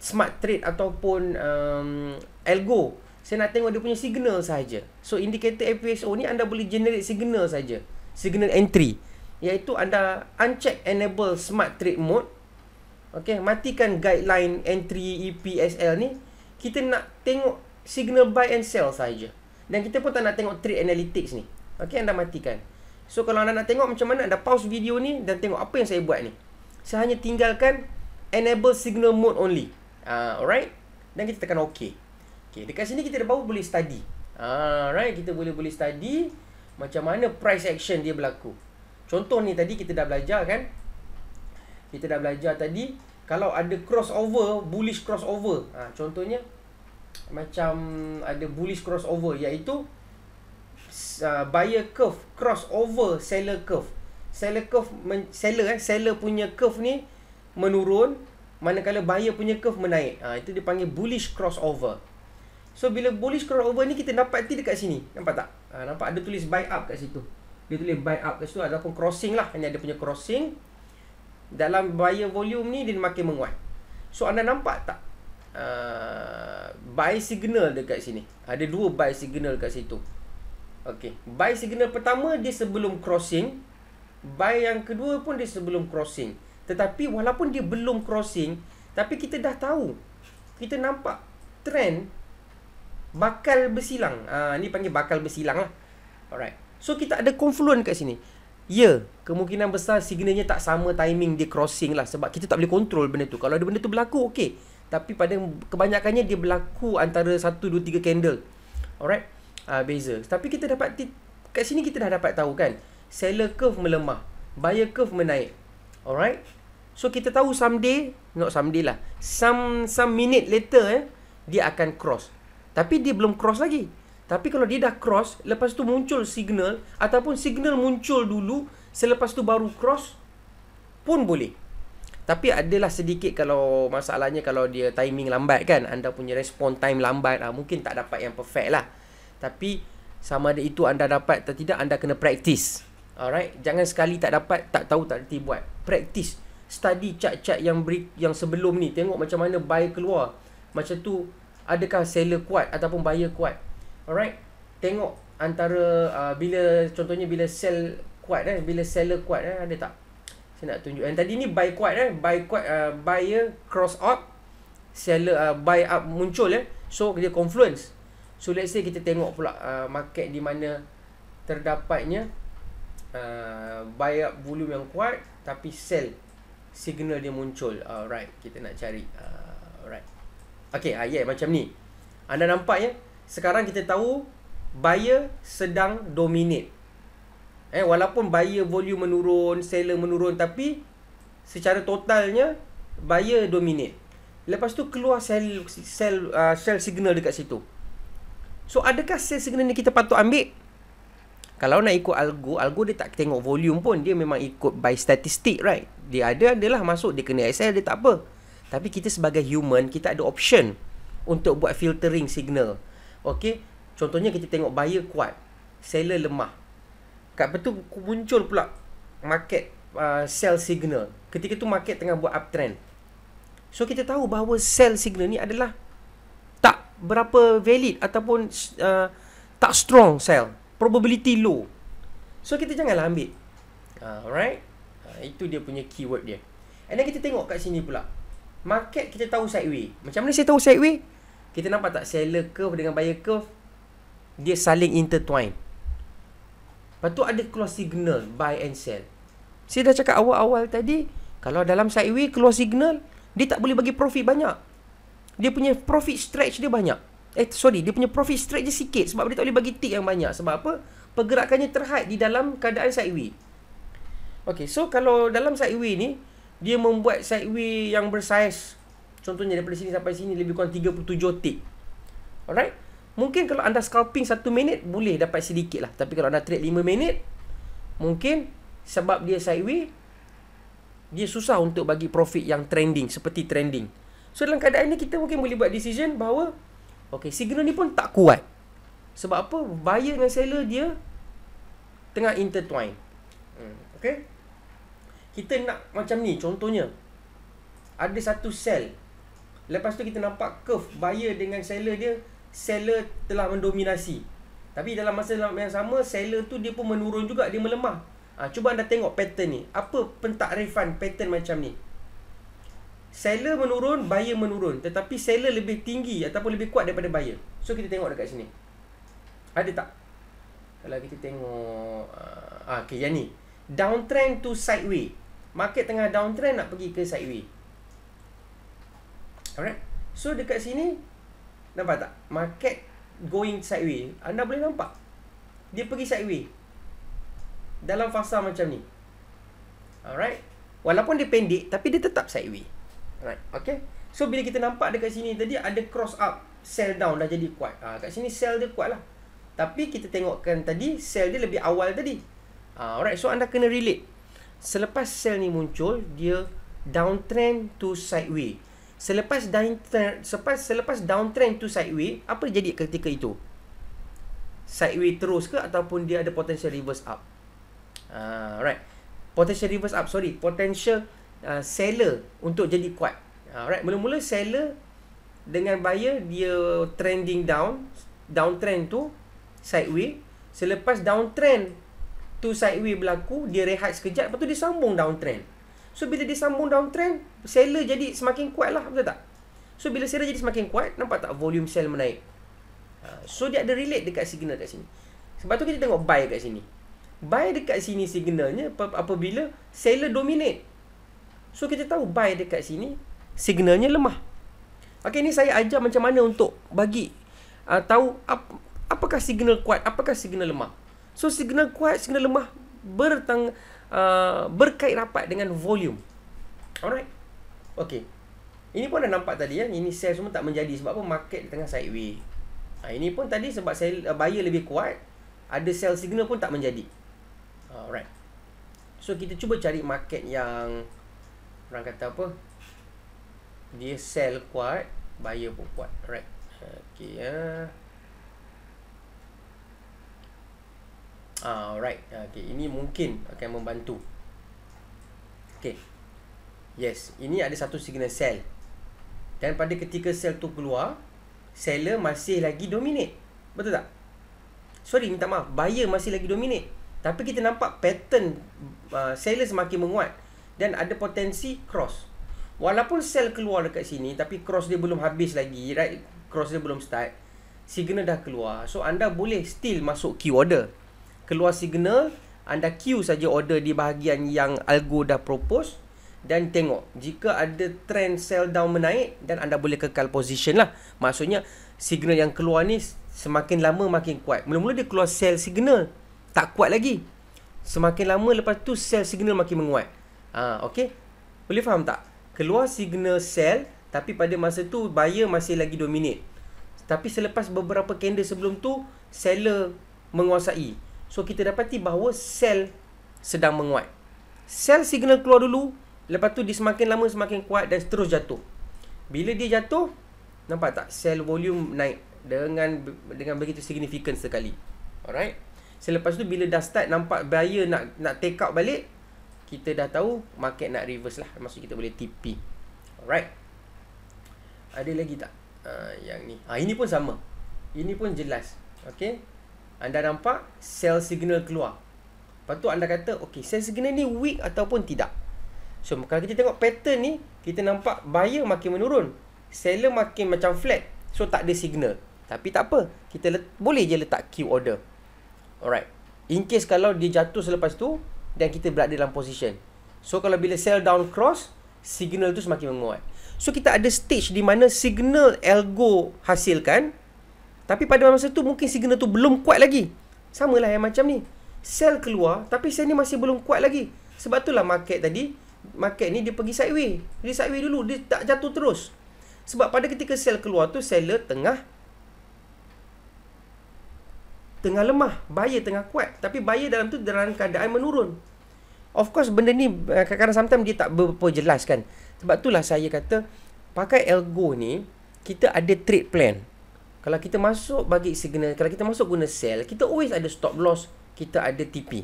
smart trade ataupun um, algo saya nak tengok dia punya signal saja so indicator FPSO ni anda boleh generate signal saja signal entry iaitu anda uncheck enable smart trade mode okey matikan guideline entry EPSL ni kita nak tengok signal buy and sell saja dan kita pun tak nak tengok trade analytics ni okey anda matikan so kalau anda nak tengok macam mana anda pause video ni dan tengok apa yang saya buat ni saya hanya tinggalkan enable signal mode only uh, alright dan kita tekan ok Okay, dekat sini kita dah baru boleh study ah, Alright, kita boleh-boleh study Macam mana price action dia berlaku Contoh ni tadi kita dah belajar kan Kita dah belajar tadi Kalau ada crossover, bullish crossover ha, Contohnya Macam ada bullish crossover Iaitu uh, Buyer curve, crossover seller curve Seller curve, seller eh, seller punya curve ni Menurun manakala buyer punya curve menaik. Ha, itu dipanggil bullish crossover. So bila bullish crossover ni kita dapat T dekat sini. Nampak tak? Ha, nampak ada tulis buy up kat situ. Dia tulis buy up kat situ Ada pun crossing lah. Hanya ada punya crossing. Dalam buyer volume ni dia makin menguat. So anda nampak tak? Uh, buy signal dekat sini. Ada dua buy signal kat situ. Okay, buy signal pertama dia sebelum crossing, buy yang kedua pun dia sebelum crossing. Tetapi walaupun dia belum crossing Tapi kita dah tahu Kita nampak trend Bakal bersilang uh, Ni panggil bakal bersilang lah Alright So kita ada confluent kat sini Ya yeah, Kemungkinan besar signalnya tak sama timing dia crossing lah Sebab kita tak boleh kontrol benda tu Kalau ada benda tu berlaku okey Tapi pada kebanyakannya dia berlaku antara 1, 2, 3 candle Alright uh, Beza Tapi kita dapat t- Kat sini kita dah dapat tahu kan Seller curve melemah Buyer curve menaik Alright So kita tahu someday, not someday lah, some some minute later eh, dia akan cross. Tapi dia belum cross lagi. Tapi kalau dia dah cross, lepas tu muncul signal ataupun signal muncul dulu, selepas tu baru cross pun boleh. Tapi adalah sedikit kalau masalahnya kalau dia timing lambat kan, anda punya respon time lambat, ah, mungkin tak dapat yang perfect lah. Tapi sama ada itu anda dapat atau tidak, anda kena practice. Alright, jangan sekali tak dapat, tak tahu tak reti buat. Practice study cat-cat yang beri, yang sebelum ni tengok macam mana buyer keluar macam tu adakah seller kuat ataupun buyer kuat alright tengok antara uh, bila contohnya bila sell kuat eh bila seller kuat eh ada tak saya nak tunjuk yang tadi ni buy kuat eh buy kuat uh, buyer cross up seller uh, buy up muncul eh so dia confluence so let's say kita tengok pula uh, market di mana terdapatnya uh, buy up volume yang kuat tapi sell signal dia muncul alright uh, kita nak cari uh, alright okey uh, ah, yeah, macam ni anda nampak ya sekarang kita tahu buyer sedang dominate eh walaupun buyer volume menurun seller menurun tapi secara totalnya buyer dominate lepas tu keluar sell sell uh, sell signal dekat situ so adakah sell signal ni kita patut ambil kalau nak ikut algo, algo dia tak tengok volume pun. Dia memang ikut by statistik, right? Dia ada adalah masuk, dia kena SL, dia tak apa. Tapi kita sebagai human, kita ada option untuk buat filtering signal. Okay? Contohnya kita tengok buyer kuat, seller lemah. Kat betul muncul pula market uh, sell signal. Ketika tu market tengah buat uptrend. So kita tahu bahawa sell signal ni adalah tak berapa valid ataupun uh, tak strong sell probability low. So kita janganlah ambil. Ah, alright. Ah, itu dia punya keyword dia. And then kita tengok kat sini pula. Market kita tahu sideway. Macam mana saya tahu sideway? Kita nampak tak seller curve dengan buyer curve? Dia saling intertwine. Lepas tu ada close signal buy and sell. Saya dah cakap awal-awal tadi. Kalau dalam sideway close signal. Dia tak boleh bagi profit banyak. Dia punya profit stretch dia banyak eh sorry dia punya profit straight je sikit sebab dia tak boleh bagi tick yang banyak sebab apa pergerakannya terhad di dalam keadaan sideway Okay, so kalau dalam sideway ni dia membuat sideway yang bersaiz contohnya daripada sini sampai sini lebih kurang 37 tick alright mungkin kalau anda scalping 1 minit boleh dapat sedikit lah tapi kalau anda trade 5 minit mungkin sebab dia sideway dia susah untuk bagi profit yang trending seperti trending so dalam keadaan ni kita mungkin boleh buat decision bahawa Okay, signal ni pun tak kuat. Sebab apa? Buyer dengan seller dia tengah intertwine. Hmm, okay? Kita nak macam ni, contohnya. Ada satu sell. Lepas tu kita nampak curve buyer dengan seller dia, seller telah mendominasi. Tapi dalam masa yang sama, seller tu dia pun menurun juga, dia melemah. Ha, cuba anda tengok pattern ni. Apa pentak pentakrifan pattern macam ni? seller menurun, buyer menurun. Tetapi seller lebih tinggi ataupun lebih kuat daripada buyer. So kita tengok dekat sini. Ada tak? Kalau kita tengok uh, ah okey yang ni. Downtrend to sideway. Market tengah downtrend nak pergi ke sideway. Alright. So dekat sini nampak tak? Market going sideway. Anda boleh nampak. Dia pergi sideway. Dalam fasa macam ni. Alright. Walaupun dia pendek tapi dia tetap sideway. Alright, okay. So bila kita nampak dekat sini tadi ada cross up, sell down dah jadi kuat. Ah, ha, kat sini sell dia kuatlah. Tapi kita tengokkan tadi sell dia lebih awal tadi. Ah, alright. So anda kena relate. Selepas sell ni muncul, dia downtrend to sideways. Selepas downtrend selepas selepas downtrend to sideways, apa jadi ketika itu? Sideways terus ke ataupun dia ada potential reverse up? Ah, alright. Potential reverse up, sorry, potential uh, seller untuk jadi kuat. Uh, alright, mula-mula seller dengan buyer dia trending down, downtrend tu sideways. Selepas downtrend tu sideways berlaku, dia rehat sekejap lepas tu dia sambung downtrend. So bila dia sambung downtrend, seller jadi semakin kuat lah betul tak? So bila seller jadi semakin kuat, nampak tak volume sell menaik. Uh, so dia ada relate dekat signal kat sini. Sebab tu kita tengok buy kat sini. Buy dekat sini signalnya apabila seller dominate So kita tahu buy dekat sini signalnya lemah. Okey ni saya ajar macam mana untuk bagi uh, tahu ap, apakah signal kuat, apakah signal lemah. So signal kuat, signal lemah bertang uh, berkait rapat dengan volume. Alright. Okey. Ini pun dah nampak tadi kan, ini sell semua tak menjadi sebab apa market tengah sideways. Ha, ini pun tadi sebab saya uh, buyer lebih kuat, ada sell signal pun tak menjadi. Alright. So kita cuba cari market yang orang kata apa dia sell kuat buyer pun kuat right Okay. ya ah uh, right okey ini mungkin akan membantu Okay. yes ini ada satu signal sell dan pada ketika sell tu keluar seller masih lagi dominate betul tak sorry minta maaf buyer masih lagi dominate tapi kita nampak pattern uh, seller semakin menguat dan ada potensi cross. Walaupun sel keluar dekat sini tapi cross dia belum habis lagi, right? Cross dia belum start. Signal dah keluar. So anda boleh still masuk queue order. Keluar signal, anda queue saja order di bahagian yang algo dah propose dan tengok jika ada trend sell down menaik dan anda boleh kekal position lah. Maksudnya signal yang keluar ni semakin lama makin kuat. Mula-mula dia keluar sell signal tak kuat lagi. Semakin lama lepas tu sell signal makin menguat. Ha, okay. Boleh faham tak? Keluar signal sell tapi pada masa tu buyer masih lagi dominate. Tapi selepas beberapa candle sebelum tu seller menguasai. So kita dapati bahawa sell sedang menguat. Sell signal keluar dulu. Lepas tu dia semakin lama semakin kuat dan terus jatuh. Bila dia jatuh, nampak tak? Sell volume naik dengan dengan begitu signifikan sekali. Alright. Selepas tu bila dah start nampak buyer nak nak take out balik, kita dah tahu market nak reverse lah maksud kita boleh TP alright ada lagi tak uh, yang ni ah ini pun sama ini pun jelas okey anda nampak sell signal keluar lepas tu anda kata okey sell signal ni weak ataupun tidak so kalau kita tengok pattern ni kita nampak buyer makin menurun seller makin macam flat so tak ada signal tapi tak apa kita boleh je letak queue order alright in case kalau dia jatuh selepas tu dan kita berada dalam position. So kalau bila sell down cross, signal tu semakin menguat. So kita ada stage di mana signal algo hasilkan tapi pada masa tu mungkin signal tu belum kuat lagi. Sama lah yang macam ni. Sell keluar tapi sell ni masih belum kuat lagi. Sebab itulah market tadi, market ni dia pergi sideways. Dia sideways dulu, dia tak jatuh terus. Sebab pada ketika sell keluar tu seller tengah tengah lemah, buyer tengah kuat. Tapi buyer dalam tu dalam keadaan menurun. Of course benda ni eh, kadang-kadang sometimes dia tak berapa jelas kan. Sebab itulah saya kata pakai algo ni kita ada trade plan. Kalau kita masuk bagi signal, kalau kita masuk guna sell, kita always ada stop loss, kita ada TP.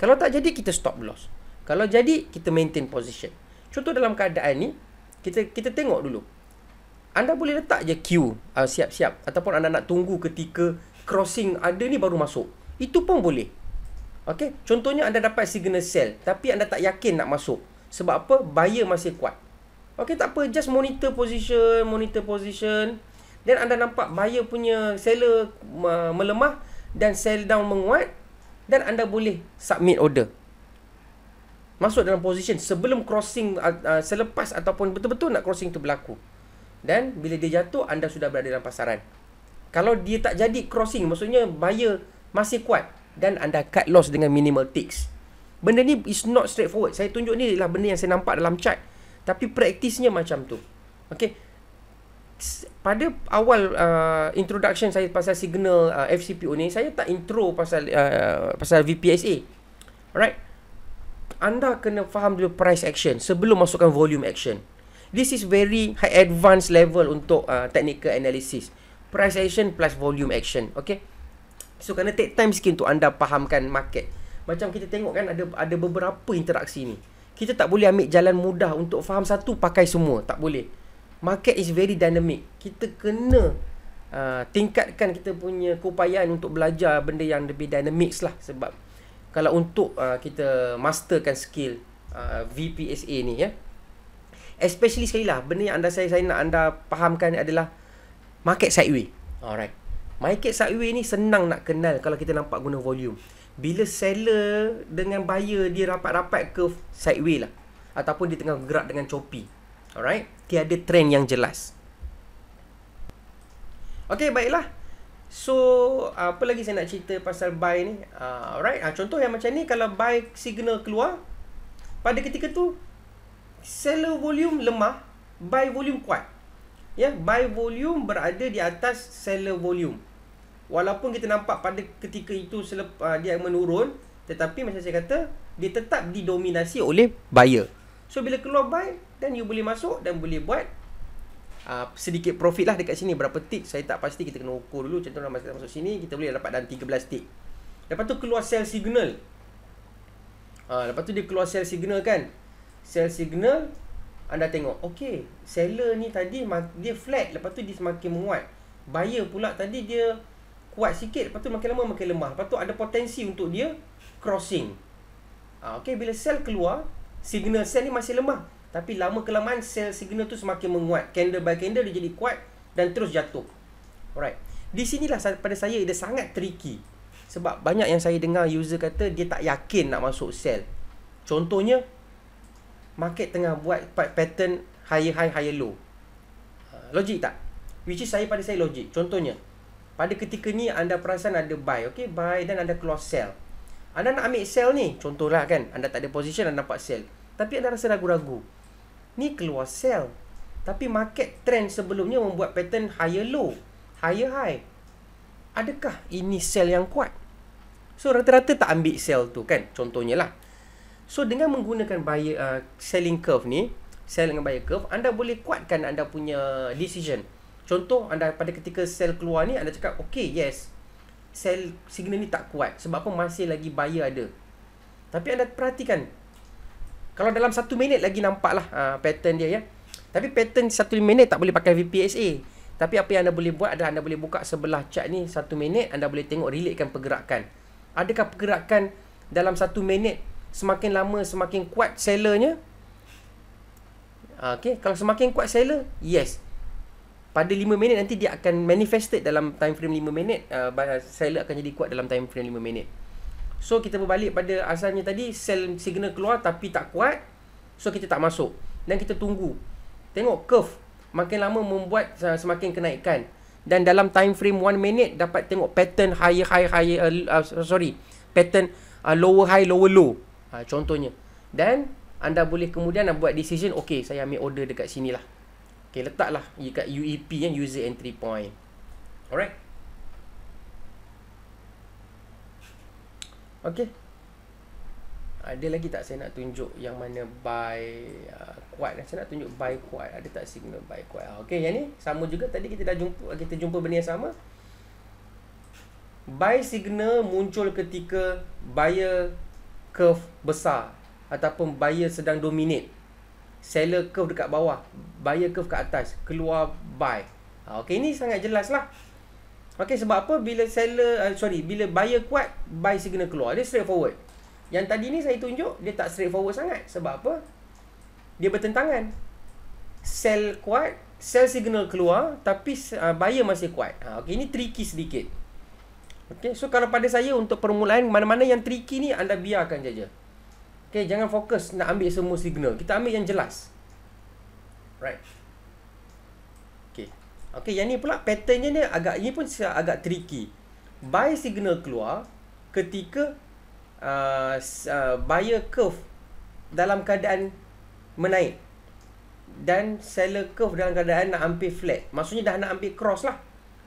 Kalau tak jadi kita stop loss. Kalau jadi kita maintain position. Contoh dalam keadaan ni kita kita tengok dulu. Anda boleh letak je queue uh, siap-siap ataupun anda nak tunggu ketika crossing ada ni baru masuk. Itu pun boleh. okay? contohnya anda dapat signal sell tapi anda tak yakin nak masuk. Sebab apa? Buyer masih kuat. okay? tak apa, just monitor position, monitor position. Then anda nampak buyer punya seller uh, melemah dan sell down menguat dan anda boleh submit order. Masuk dalam position sebelum crossing uh, uh, selepas ataupun betul-betul nak crossing tu berlaku. Dan bila dia jatuh anda sudah berada dalam pasaran kalau dia tak jadi crossing maksudnya buyer masih kuat dan anda cut loss dengan minimal ticks benda ni is not straightforward saya tunjuk ni adalah benda yang saya nampak dalam chat, tapi praktisnya macam tu okay pada awal uh, introduction saya pasal signal uh, FCPO ni saya tak intro pasal uh, pasal VPSA alright anda kena faham dulu price action sebelum masukkan volume action this is very high advanced level untuk uh, technical analysis price action plus volume action okay so kena take time sikit untuk anda fahamkan market macam kita tengok kan ada ada beberapa interaksi ni kita tak boleh ambil jalan mudah untuk faham satu pakai semua tak boleh market is very dynamic kita kena uh, tingkatkan kita punya keupayaan untuk belajar benda yang lebih dynamic lah sebab kalau untuk uh, kita masterkan skill uh, VPSA ni ya especially sekali lah benda yang anda saya saya nak anda fahamkan adalah market sideway. Alright. Market sideway ni senang nak kenal kalau kita nampak guna volume. Bila seller dengan buyer dia rapat-rapat ke sideway lah. Ataupun dia tengah gerak dengan choppy. Alright. Tiada trend yang jelas. Okay, baiklah. So, apa lagi saya nak cerita pasal buy ni? Ah, alright. Ah, contoh yang macam ni, kalau buy signal keluar, pada ketika tu, seller volume lemah, buy volume kuat ya buy volume berada di atas seller volume walaupun kita nampak pada ketika itu selepas ah, dia menurun tetapi macam saya kata dia tetap didominasi oleh buyer so bila keluar buy then you boleh masuk dan boleh buat Uh, sedikit profit lah dekat sini berapa tick saya tak pasti kita kena ukur dulu contohnya masa kita masuk sini kita boleh dapat dalam 13 tick lepas tu keluar sell signal uh, lepas tu dia keluar sell signal kan sell signal anda tengok okey seller ni tadi dia flat lepas tu dia semakin menguat buyer pula tadi dia kuat sikit lepas tu makin lama makin lemah lepas tu ada potensi untuk dia crossing ah okey bila sell keluar signal sell ni masih lemah tapi lama kelamaan sell signal tu semakin menguat candle by candle dia jadi kuat dan terus jatuh alright di sinilah pada saya dia sangat tricky sebab banyak yang saya dengar user kata dia tak yakin nak masuk sell contohnya market tengah buat pattern higher high higher low. Ah, logik tak? Which is saya pada saya logik. Contohnya, pada ketika ni anda perasan ada buy, okay buy dan anda close sell. Anda nak ambil sell ni, contohlah kan, anda tak ada position anda nampak sell. Tapi anda rasa ragu-ragu. Ni keluar sell. Tapi market trend sebelumnya membuat pattern higher low, higher high. Adakah ini sell yang kuat? So rata-rata tak ambil sell tu kan, contohnya lah. So dengan menggunakan buy, uh, selling curve ni, sell dengan buyer curve, anda boleh kuatkan anda punya decision. Contoh anda pada ketika sell keluar ni anda cakap okay yes sell signal ni tak kuat sebab apa masih lagi buyer ada. Tapi anda perhatikan kalau dalam satu minit lagi nampak lah uh, pattern dia ya. Tapi pattern satu minit tak boleh pakai VPSA. Tapi apa yang anda boleh buat adalah anda boleh buka sebelah chart ni satu minit anda boleh tengok relatekan pergerakan. Adakah pergerakan dalam satu minit semakin lama semakin kuat sellernya ah, Okay, kalau semakin kuat seller, yes Pada 5 minit nanti dia akan manifested dalam time frame 5 minit uh, Seller akan jadi kuat dalam time frame 5 minit So kita berbalik pada asalnya tadi Sell signal keluar tapi tak kuat So kita tak masuk Dan kita tunggu Tengok curve Makin lama membuat uh, semakin kenaikan Dan dalam time frame 1 minit Dapat tengok pattern higher high, high uh, uh, Sorry Pattern uh, lower high lower low ha, contohnya dan anda boleh kemudian nak buat decision okey saya ambil order dekat sini lah okey letaklah dekat UEP yang user entry point alright okey ada lagi tak saya nak tunjuk yang mana buy kuat uh, saya nak tunjuk buy kuat ada tak signal buy kuat ah, okey yang ni sama juga tadi kita dah jumpa kita jumpa benda yang sama buy signal muncul ketika buyer curve besar ataupun buyer sedang dominate seller curve dekat bawah buyer curve ke atas keluar buy ha, okey ini sangat jelas lah okey sebab apa bila seller uh, sorry bila buyer kuat buy signal keluar dia straight forward yang tadi ni saya tunjuk dia tak straight forward sangat sebab apa dia bertentangan sell kuat sell signal keluar tapi uh, buyer masih kuat ha, okey ini tricky sedikit Okay, so kalau pada saya untuk permulaan mana-mana yang tricky ni anda biarkan saja. Okay, jangan fokus nak ambil semua signal. Kita ambil yang jelas. Right. Okay, okay. yang ni pula patternnya ni agak ini pun agak tricky. Buy signal keluar ketika uh, uh, buyer curve dalam keadaan menaik dan seller curve dalam keadaan nak hampir flat. Maksudnya dah nak hampir cross lah.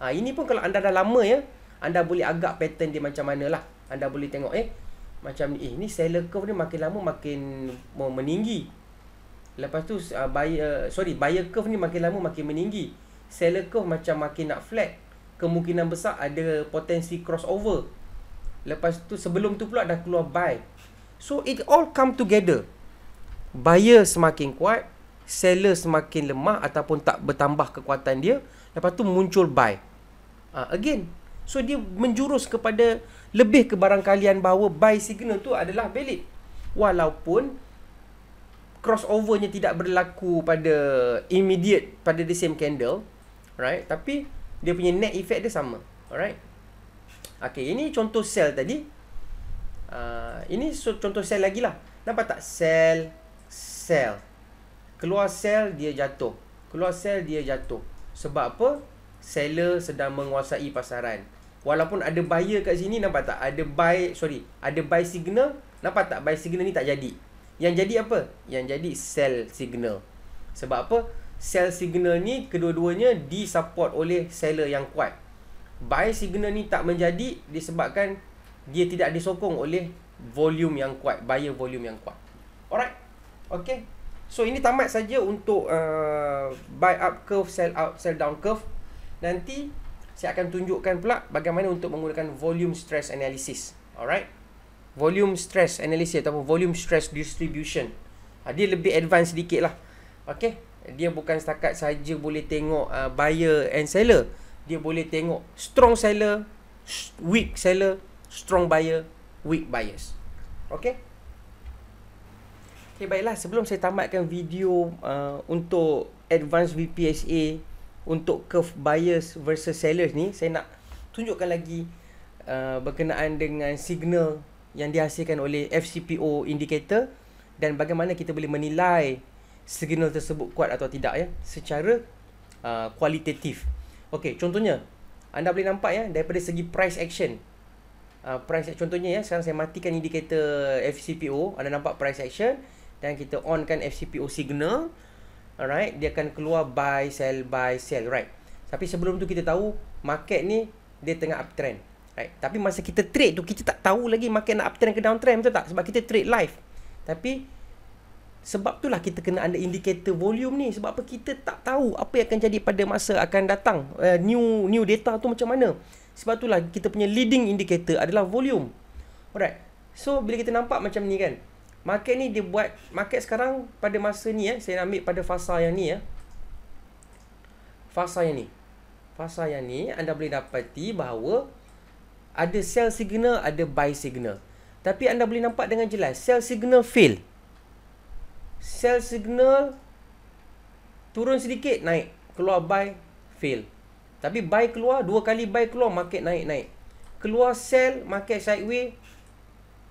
Ha, ini pun kalau anda dah lama ya anda boleh agak pattern dia macam mana lah anda boleh tengok eh macam ni eh ni seller curve ni makin lama makin meninggi lepas tu uh, buyer eh, sorry buyer curve ni makin lama makin meninggi seller curve macam makin nak flat kemungkinan besar ada potensi crossover lepas tu sebelum tu pula dah keluar buy so it all come together buyer semakin kuat seller semakin lemah ataupun tak bertambah kekuatan dia lepas tu muncul buy uh, again So dia menjurus kepada lebih kebarangkalian bahawa buy signal tu adalah valid. Walaupun crossovernya tidak berlaku pada immediate pada the same candle, right? Tapi dia punya net effect dia sama. Alright. Okay, ini contoh sell tadi. Uh, ini so, contoh sell lagi lah. Nampak tak? Sell, sell. Keluar sell, dia jatuh. Keluar sell, dia jatuh. Sebab apa? Seller sedang menguasai pasaran. Walaupun ada buyer kat sini nampak tak? Ada buy, sorry, ada buy signal, nampak tak buy signal ni tak jadi. Yang jadi apa? Yang jadi sell signal. Sebab apa? Sell signal ni kedua-duanya disupport oleh seller yang kuat. Buy signal ni tak menjadi disebabkan dia tidak disokong oleh volume yang kuat, buyer volume yang kuat. Alright. Okay. So ini tamat saja untuk uh, buy up curve, sell up, sell down curve. Nanti saya akan tunjukkan pula bagaimana untuk menggunakan volume stress analysis. Alright? Volume stress analysis ataupun volume stress distribution. Ha, dia lebih advance sedikit lah. Okay? Dia bukan setakat saja boleh tengok uh, buyer and seller. Dia boleh tengok strong seller, weak seller, strong buyer, weak buyers. Okay? Okay, baiklah. Sebelum saya tamatkan video uh, untuk advanced VPSA untuk curve buyers versus sellers ni saya nak tunjukkan lagi uh, berkenaan dengan signal yang dihasilkan oleh FCPO indicator dan bagaimana kita boleh menilai signal tersebut kuat atau tidak ya secara uh, kualitatif. Okey, contohnya anda boleh nampak ya daripada segi price action. Uh, price contohnya ya sekarang saya matikan indicator FCPO, anda nampak price action dan kita onkan FCPO signal. Alright, dia akan keluar buy, sell, buy, sell, right. Tapi sebelum tu kita tahu market ni dia tengah uptrend. Right. Tapi masa kita trade tu kita tak tahu lagi market nak uptrend ke downtrend betul tak? Sebab kita trade live. Tapi sebab itulah kita kena ada indikator volume ni sebab apa kita tak tahu apa yang akan jadi pada masa akan datang uh, new new data tu macam mana. Sebab itulah kita punya leading indikator adalah volume. Alright. So bila kita nampak macam ni kan, market ni dia buat market sekarang pada masa ni eh saya ambil pada fasa yang ni ya. Eh. Fasa yang ni. Fasa yang ni anda boleh dapati bahawa ada sell signal, ada buy signal. Tapi anda boleh nampak dengan jelas sell signal fail. Sell signal turun sedikit, naik, keluar buy, fail. Tapi buy keluar dua kali buy keluar market naik-naik. Keluar sell market sideways.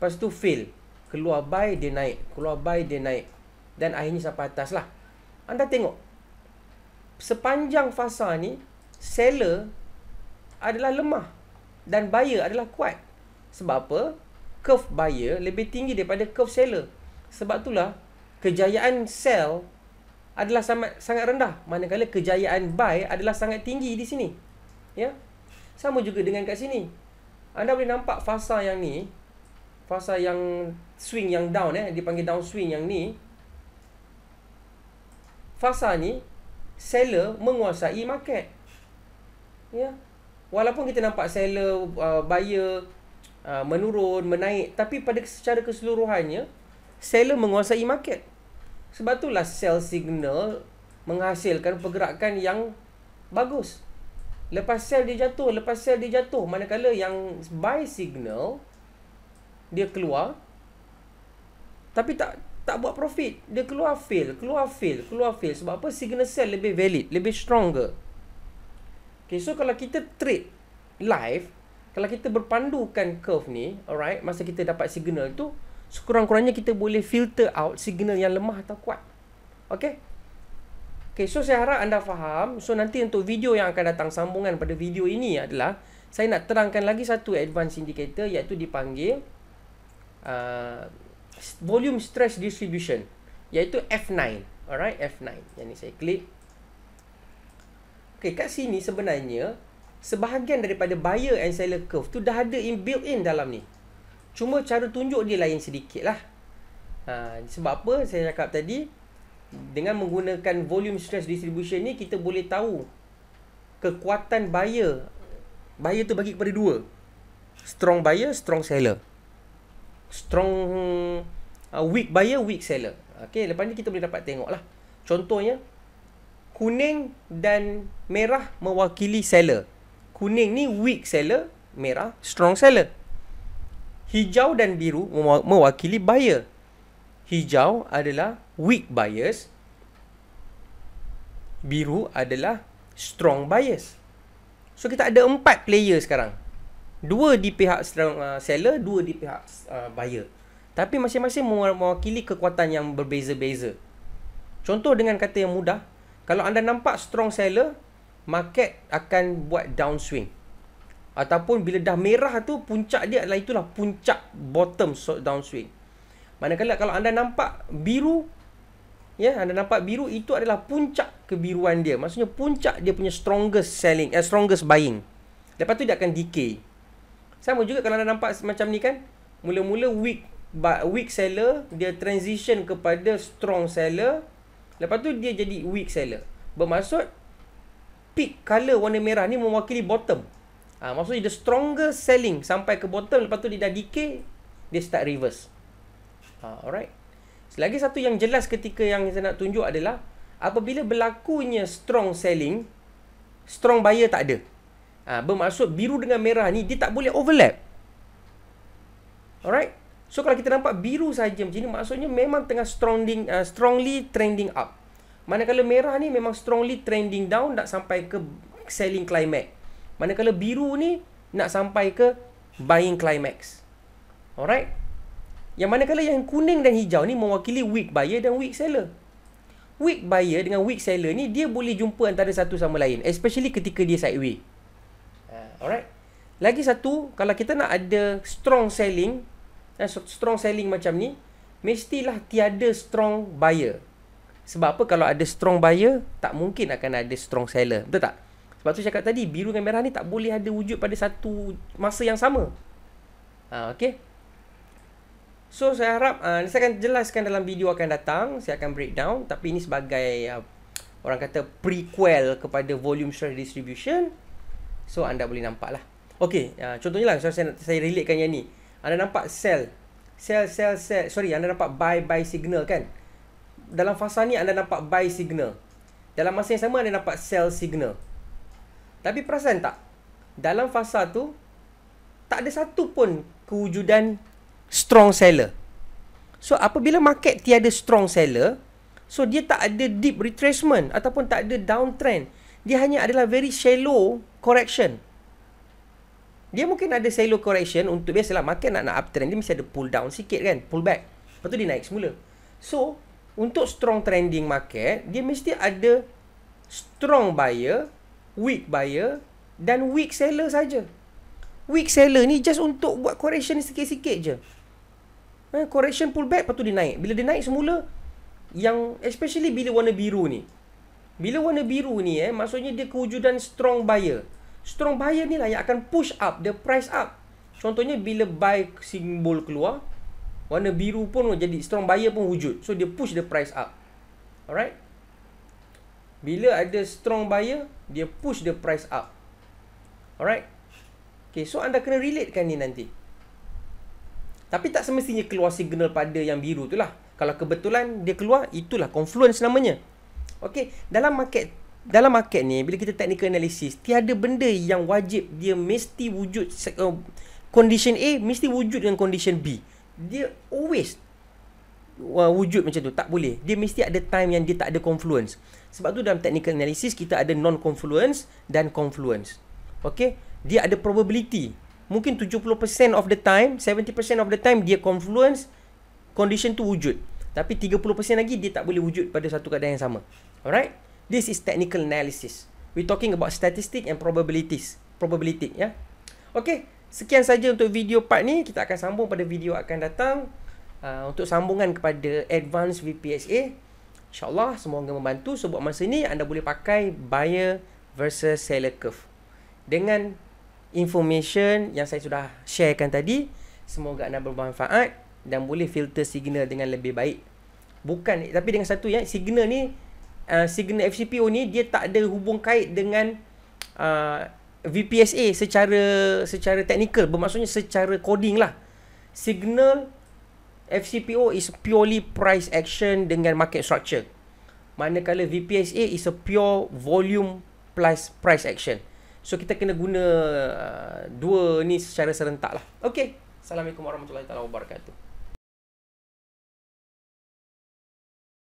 Pastu fail keluar buy dia naik keluar buy dia naik dan akhirnya sampai atas lah anda tengok sepanjang fasa ni seller adalah lemah dan buyer adalah kuat sebab apa curve buyer lebih tinggi daripada curve seller sebab itulah kejayaan sell adalah sangat sangat rendah manakala kejayaan buy adalah sangat tinggi di sini ya sama juga dengan kat sini anda boleh nampak fasa yang ni fasa yang swing yang down eh dipanggil down swing yang ni fasa ni seller menguasai market ya yeah. walaupun kita nampak seller uh, buyer uh, menurun menaik tapi pada secara keseluruhannya seller menguasai market sebab itulah sell signal menghasilkan pergerakan yang bagus lepas sell dia jatuh lepas sell dia jatuh manakala yang buy signal dia keluar tapi tak tak buat profit dia keluar fail keluar fail keluar fail sebab apa signal sell lebih valid lebih stronger okay so kalau kita trade live kalau kita berpandukan curve ni alright masa kita dapat signal tu sekurang-kurangnya kita boleh filter out signal yang lemah atau kuat okay Okay, so saya harap anda faham. So nanti untuk video yang akan datang sambungan pada video ini adalah saya nak terangkan lagi satu advance indicator iaitu dipanggil Uh, volume stress distribution iaitu F9 alright F9 yang ni saya klik okey kat sini sebenarnya sebahagian daripada buyer and seller curve tu dah ada in built in dalam ni cuma cara tunjuk dia lain sedikit lah ha, sebab apa saya cakap tadi dengan menggunakan volume stress distribution ni kita boleh tahu kekuatan buyer buyer tu bagi kepada dua strong buyer strong seller strong uh, weak buyer, weak seller. Okay, lepas ni kita boleh dapat tengok lah. Contohnya, kuning dan merah mewakili seller. Kuning ni weak seller, merah strong seller. Hijau dan biru mewakili buyer. Hijau adalah weak buyers. Biru adalah strong buyers. So kita ada empat player sekarang dua di pihak uh, seller dua di pihak uh, buyer tapi masing-masing mewakili kekuatan yang berbeza-beza contoh dengan kata yang mudah kalau anda nampak strong seller market akan buat downswing ataupun bila dah merah tu puncak dia adalah itulah puncak bottom so downswing manakala kalau anda nampak biru ya yeah, anda nampak biru itu adalah puncak kebiruan dia maksudnya puncak dia punya strongest selling eh, strongest buying lepas tu dia akan decay sama juga kalau anda nampak macam ni kan. Mula-mula weak but weak seller dia transition kepada strong seller. Lepas tu dia jadi weak seller. Bermaksud peak color warna merah ni mewakili bottom. Ah ha, maksudnya the stronger selling sampai ke bottom lepas tu dia dah decay, dia start reverse. Ha, alright. Selagi satu yang jelas ketika yang saya nak tunjuk adalah apabila berlakunya strong selling, strong buyer tak ada. Ha, bermaksud biru dengan merah ni dia tak boleh overlap. Alright? So kalau kita nampak biru saja macam ni maksudnya memang tengah strongly uh, ah, strongly trending up. Manakala merah ni memang strongly trending down nak sampai ke selling climax. Manakala biru ni nak sampai ke buying climax. Alright? Yang manakala yang kuning dan hijau ni mewakili weak buyer dan weak seller. Weak buyer dengan weak seller ni dia boleh jumpa antara satu sama lain especially ketika dia sideways. Alright. Lagi satu, kalau kita nak ada strong selling, eh, strong selling macam ni, mestilah tiada strong buyer. Sebab apa kalau ada strong buyer, tak mungkin akan ada strong seller. Betul tak? Sebab tu saya cakap tadi, biru dan merah ni tak boleh ada wujud pada satu masa yang sama. Ha, okay. So, saya harap, uh, saya akan jelaskan dalam video akan datang. Saya akan breakdown. Tapi ini sebagai, uh, orang kata, prequel kepada volume share distribution. So anda boleh nampak lah Okay uh, contohnya lah so, saya, saya relatekan yang ni Anda nampak sell Sell sell sell Sorry anda nampak buy buy signal kan Dalam fasa ni anda nampak buy signal Dalam masa yang sama anda nampak sell signal Tapi perasan tak Dalam fasa tu Tak ada satu pun kewujudan strong seller So apabila market tiada strong seller So dia tak ada deep retracement Ataupun tak ada downtrend Dia hanya adalah very shallow correction. Dia mungkin ada sell correction untuk biasalah market nak nak uptrend dia mesti ada pull down sikit kan, pull back. Lepas tu dia naik semula. So, untuk strong trending market, dia mesti ada strong buyer, weak buyer dan weak seller saja. Weak seller ni just untuk buat correction sikit-sikit je. Ha, correction pull back lepas tu dia naik. Bila dia naik semula yang especially bila warna biru ni, bila warna biru ni eh, maksudnya dia kewujudan strong buyer. Strong buyer ni lah yang akan push up the price up. Contohnya bila buy simbol keluar, warna biru pun jadi strong buyer pun wujud. So dia push the price up. Alright? Bila ada strong buyer, dia push the price up. Alright? Okay, so anda kena relate kan ni nanti. Tapi tak semestinya keluar signal pada yang biru tu lah. Kalau kebetulan dia keluar, itulah confluence namanya. Okey, dalam market dalam market ni bila kita technical analysis, tiada benda yang wajib dia mesti wujud uh, condition A mesti wujud dengan condition B. Dia always wujud macam tu, tak boleh. Dia mesti ada time yang dia tak ada confluence. Sebab tu dalam technical analysis kita ada non confluence dan confluence. Okey, dia ada probability. Mungkin 70% of the time, 70% of the time dia confluence condition tu wujud. Tapi 30% lagi dia tak boleh wujud pada satu keadaan yang sama. Alright? This is technical analysis. We talking about statistics and probabilities. Probability, ya. Yeah? Okay. Sekian saja untuk video part ni. Kita akan sambung pada video akan datang. Uh, untuk sambungan kepada advance VPSA. InsyaAllah semoga membantu. Sebab so, masa ni anda boleh pakai buyer versus seller curve. Dengan information yang saya sudah sharekan tadi. Semoga anda bermanfaat. Dan boleh filter signal dengan lebih baik. Bukan. Tapi dengan satu ya. Signal ni. Uh, signal FCPO ni dia tak ada hubung kait dengan uh, VPSA secara secara technical bermaksudnya secara coding lah signal FCPO is purely price action dengan market structure manakala VPSA is a pure volume plus price action so kita kena guna uh, dua ni secara serentak lah okay Assalamualaikum warahmatullahi wabarakatuh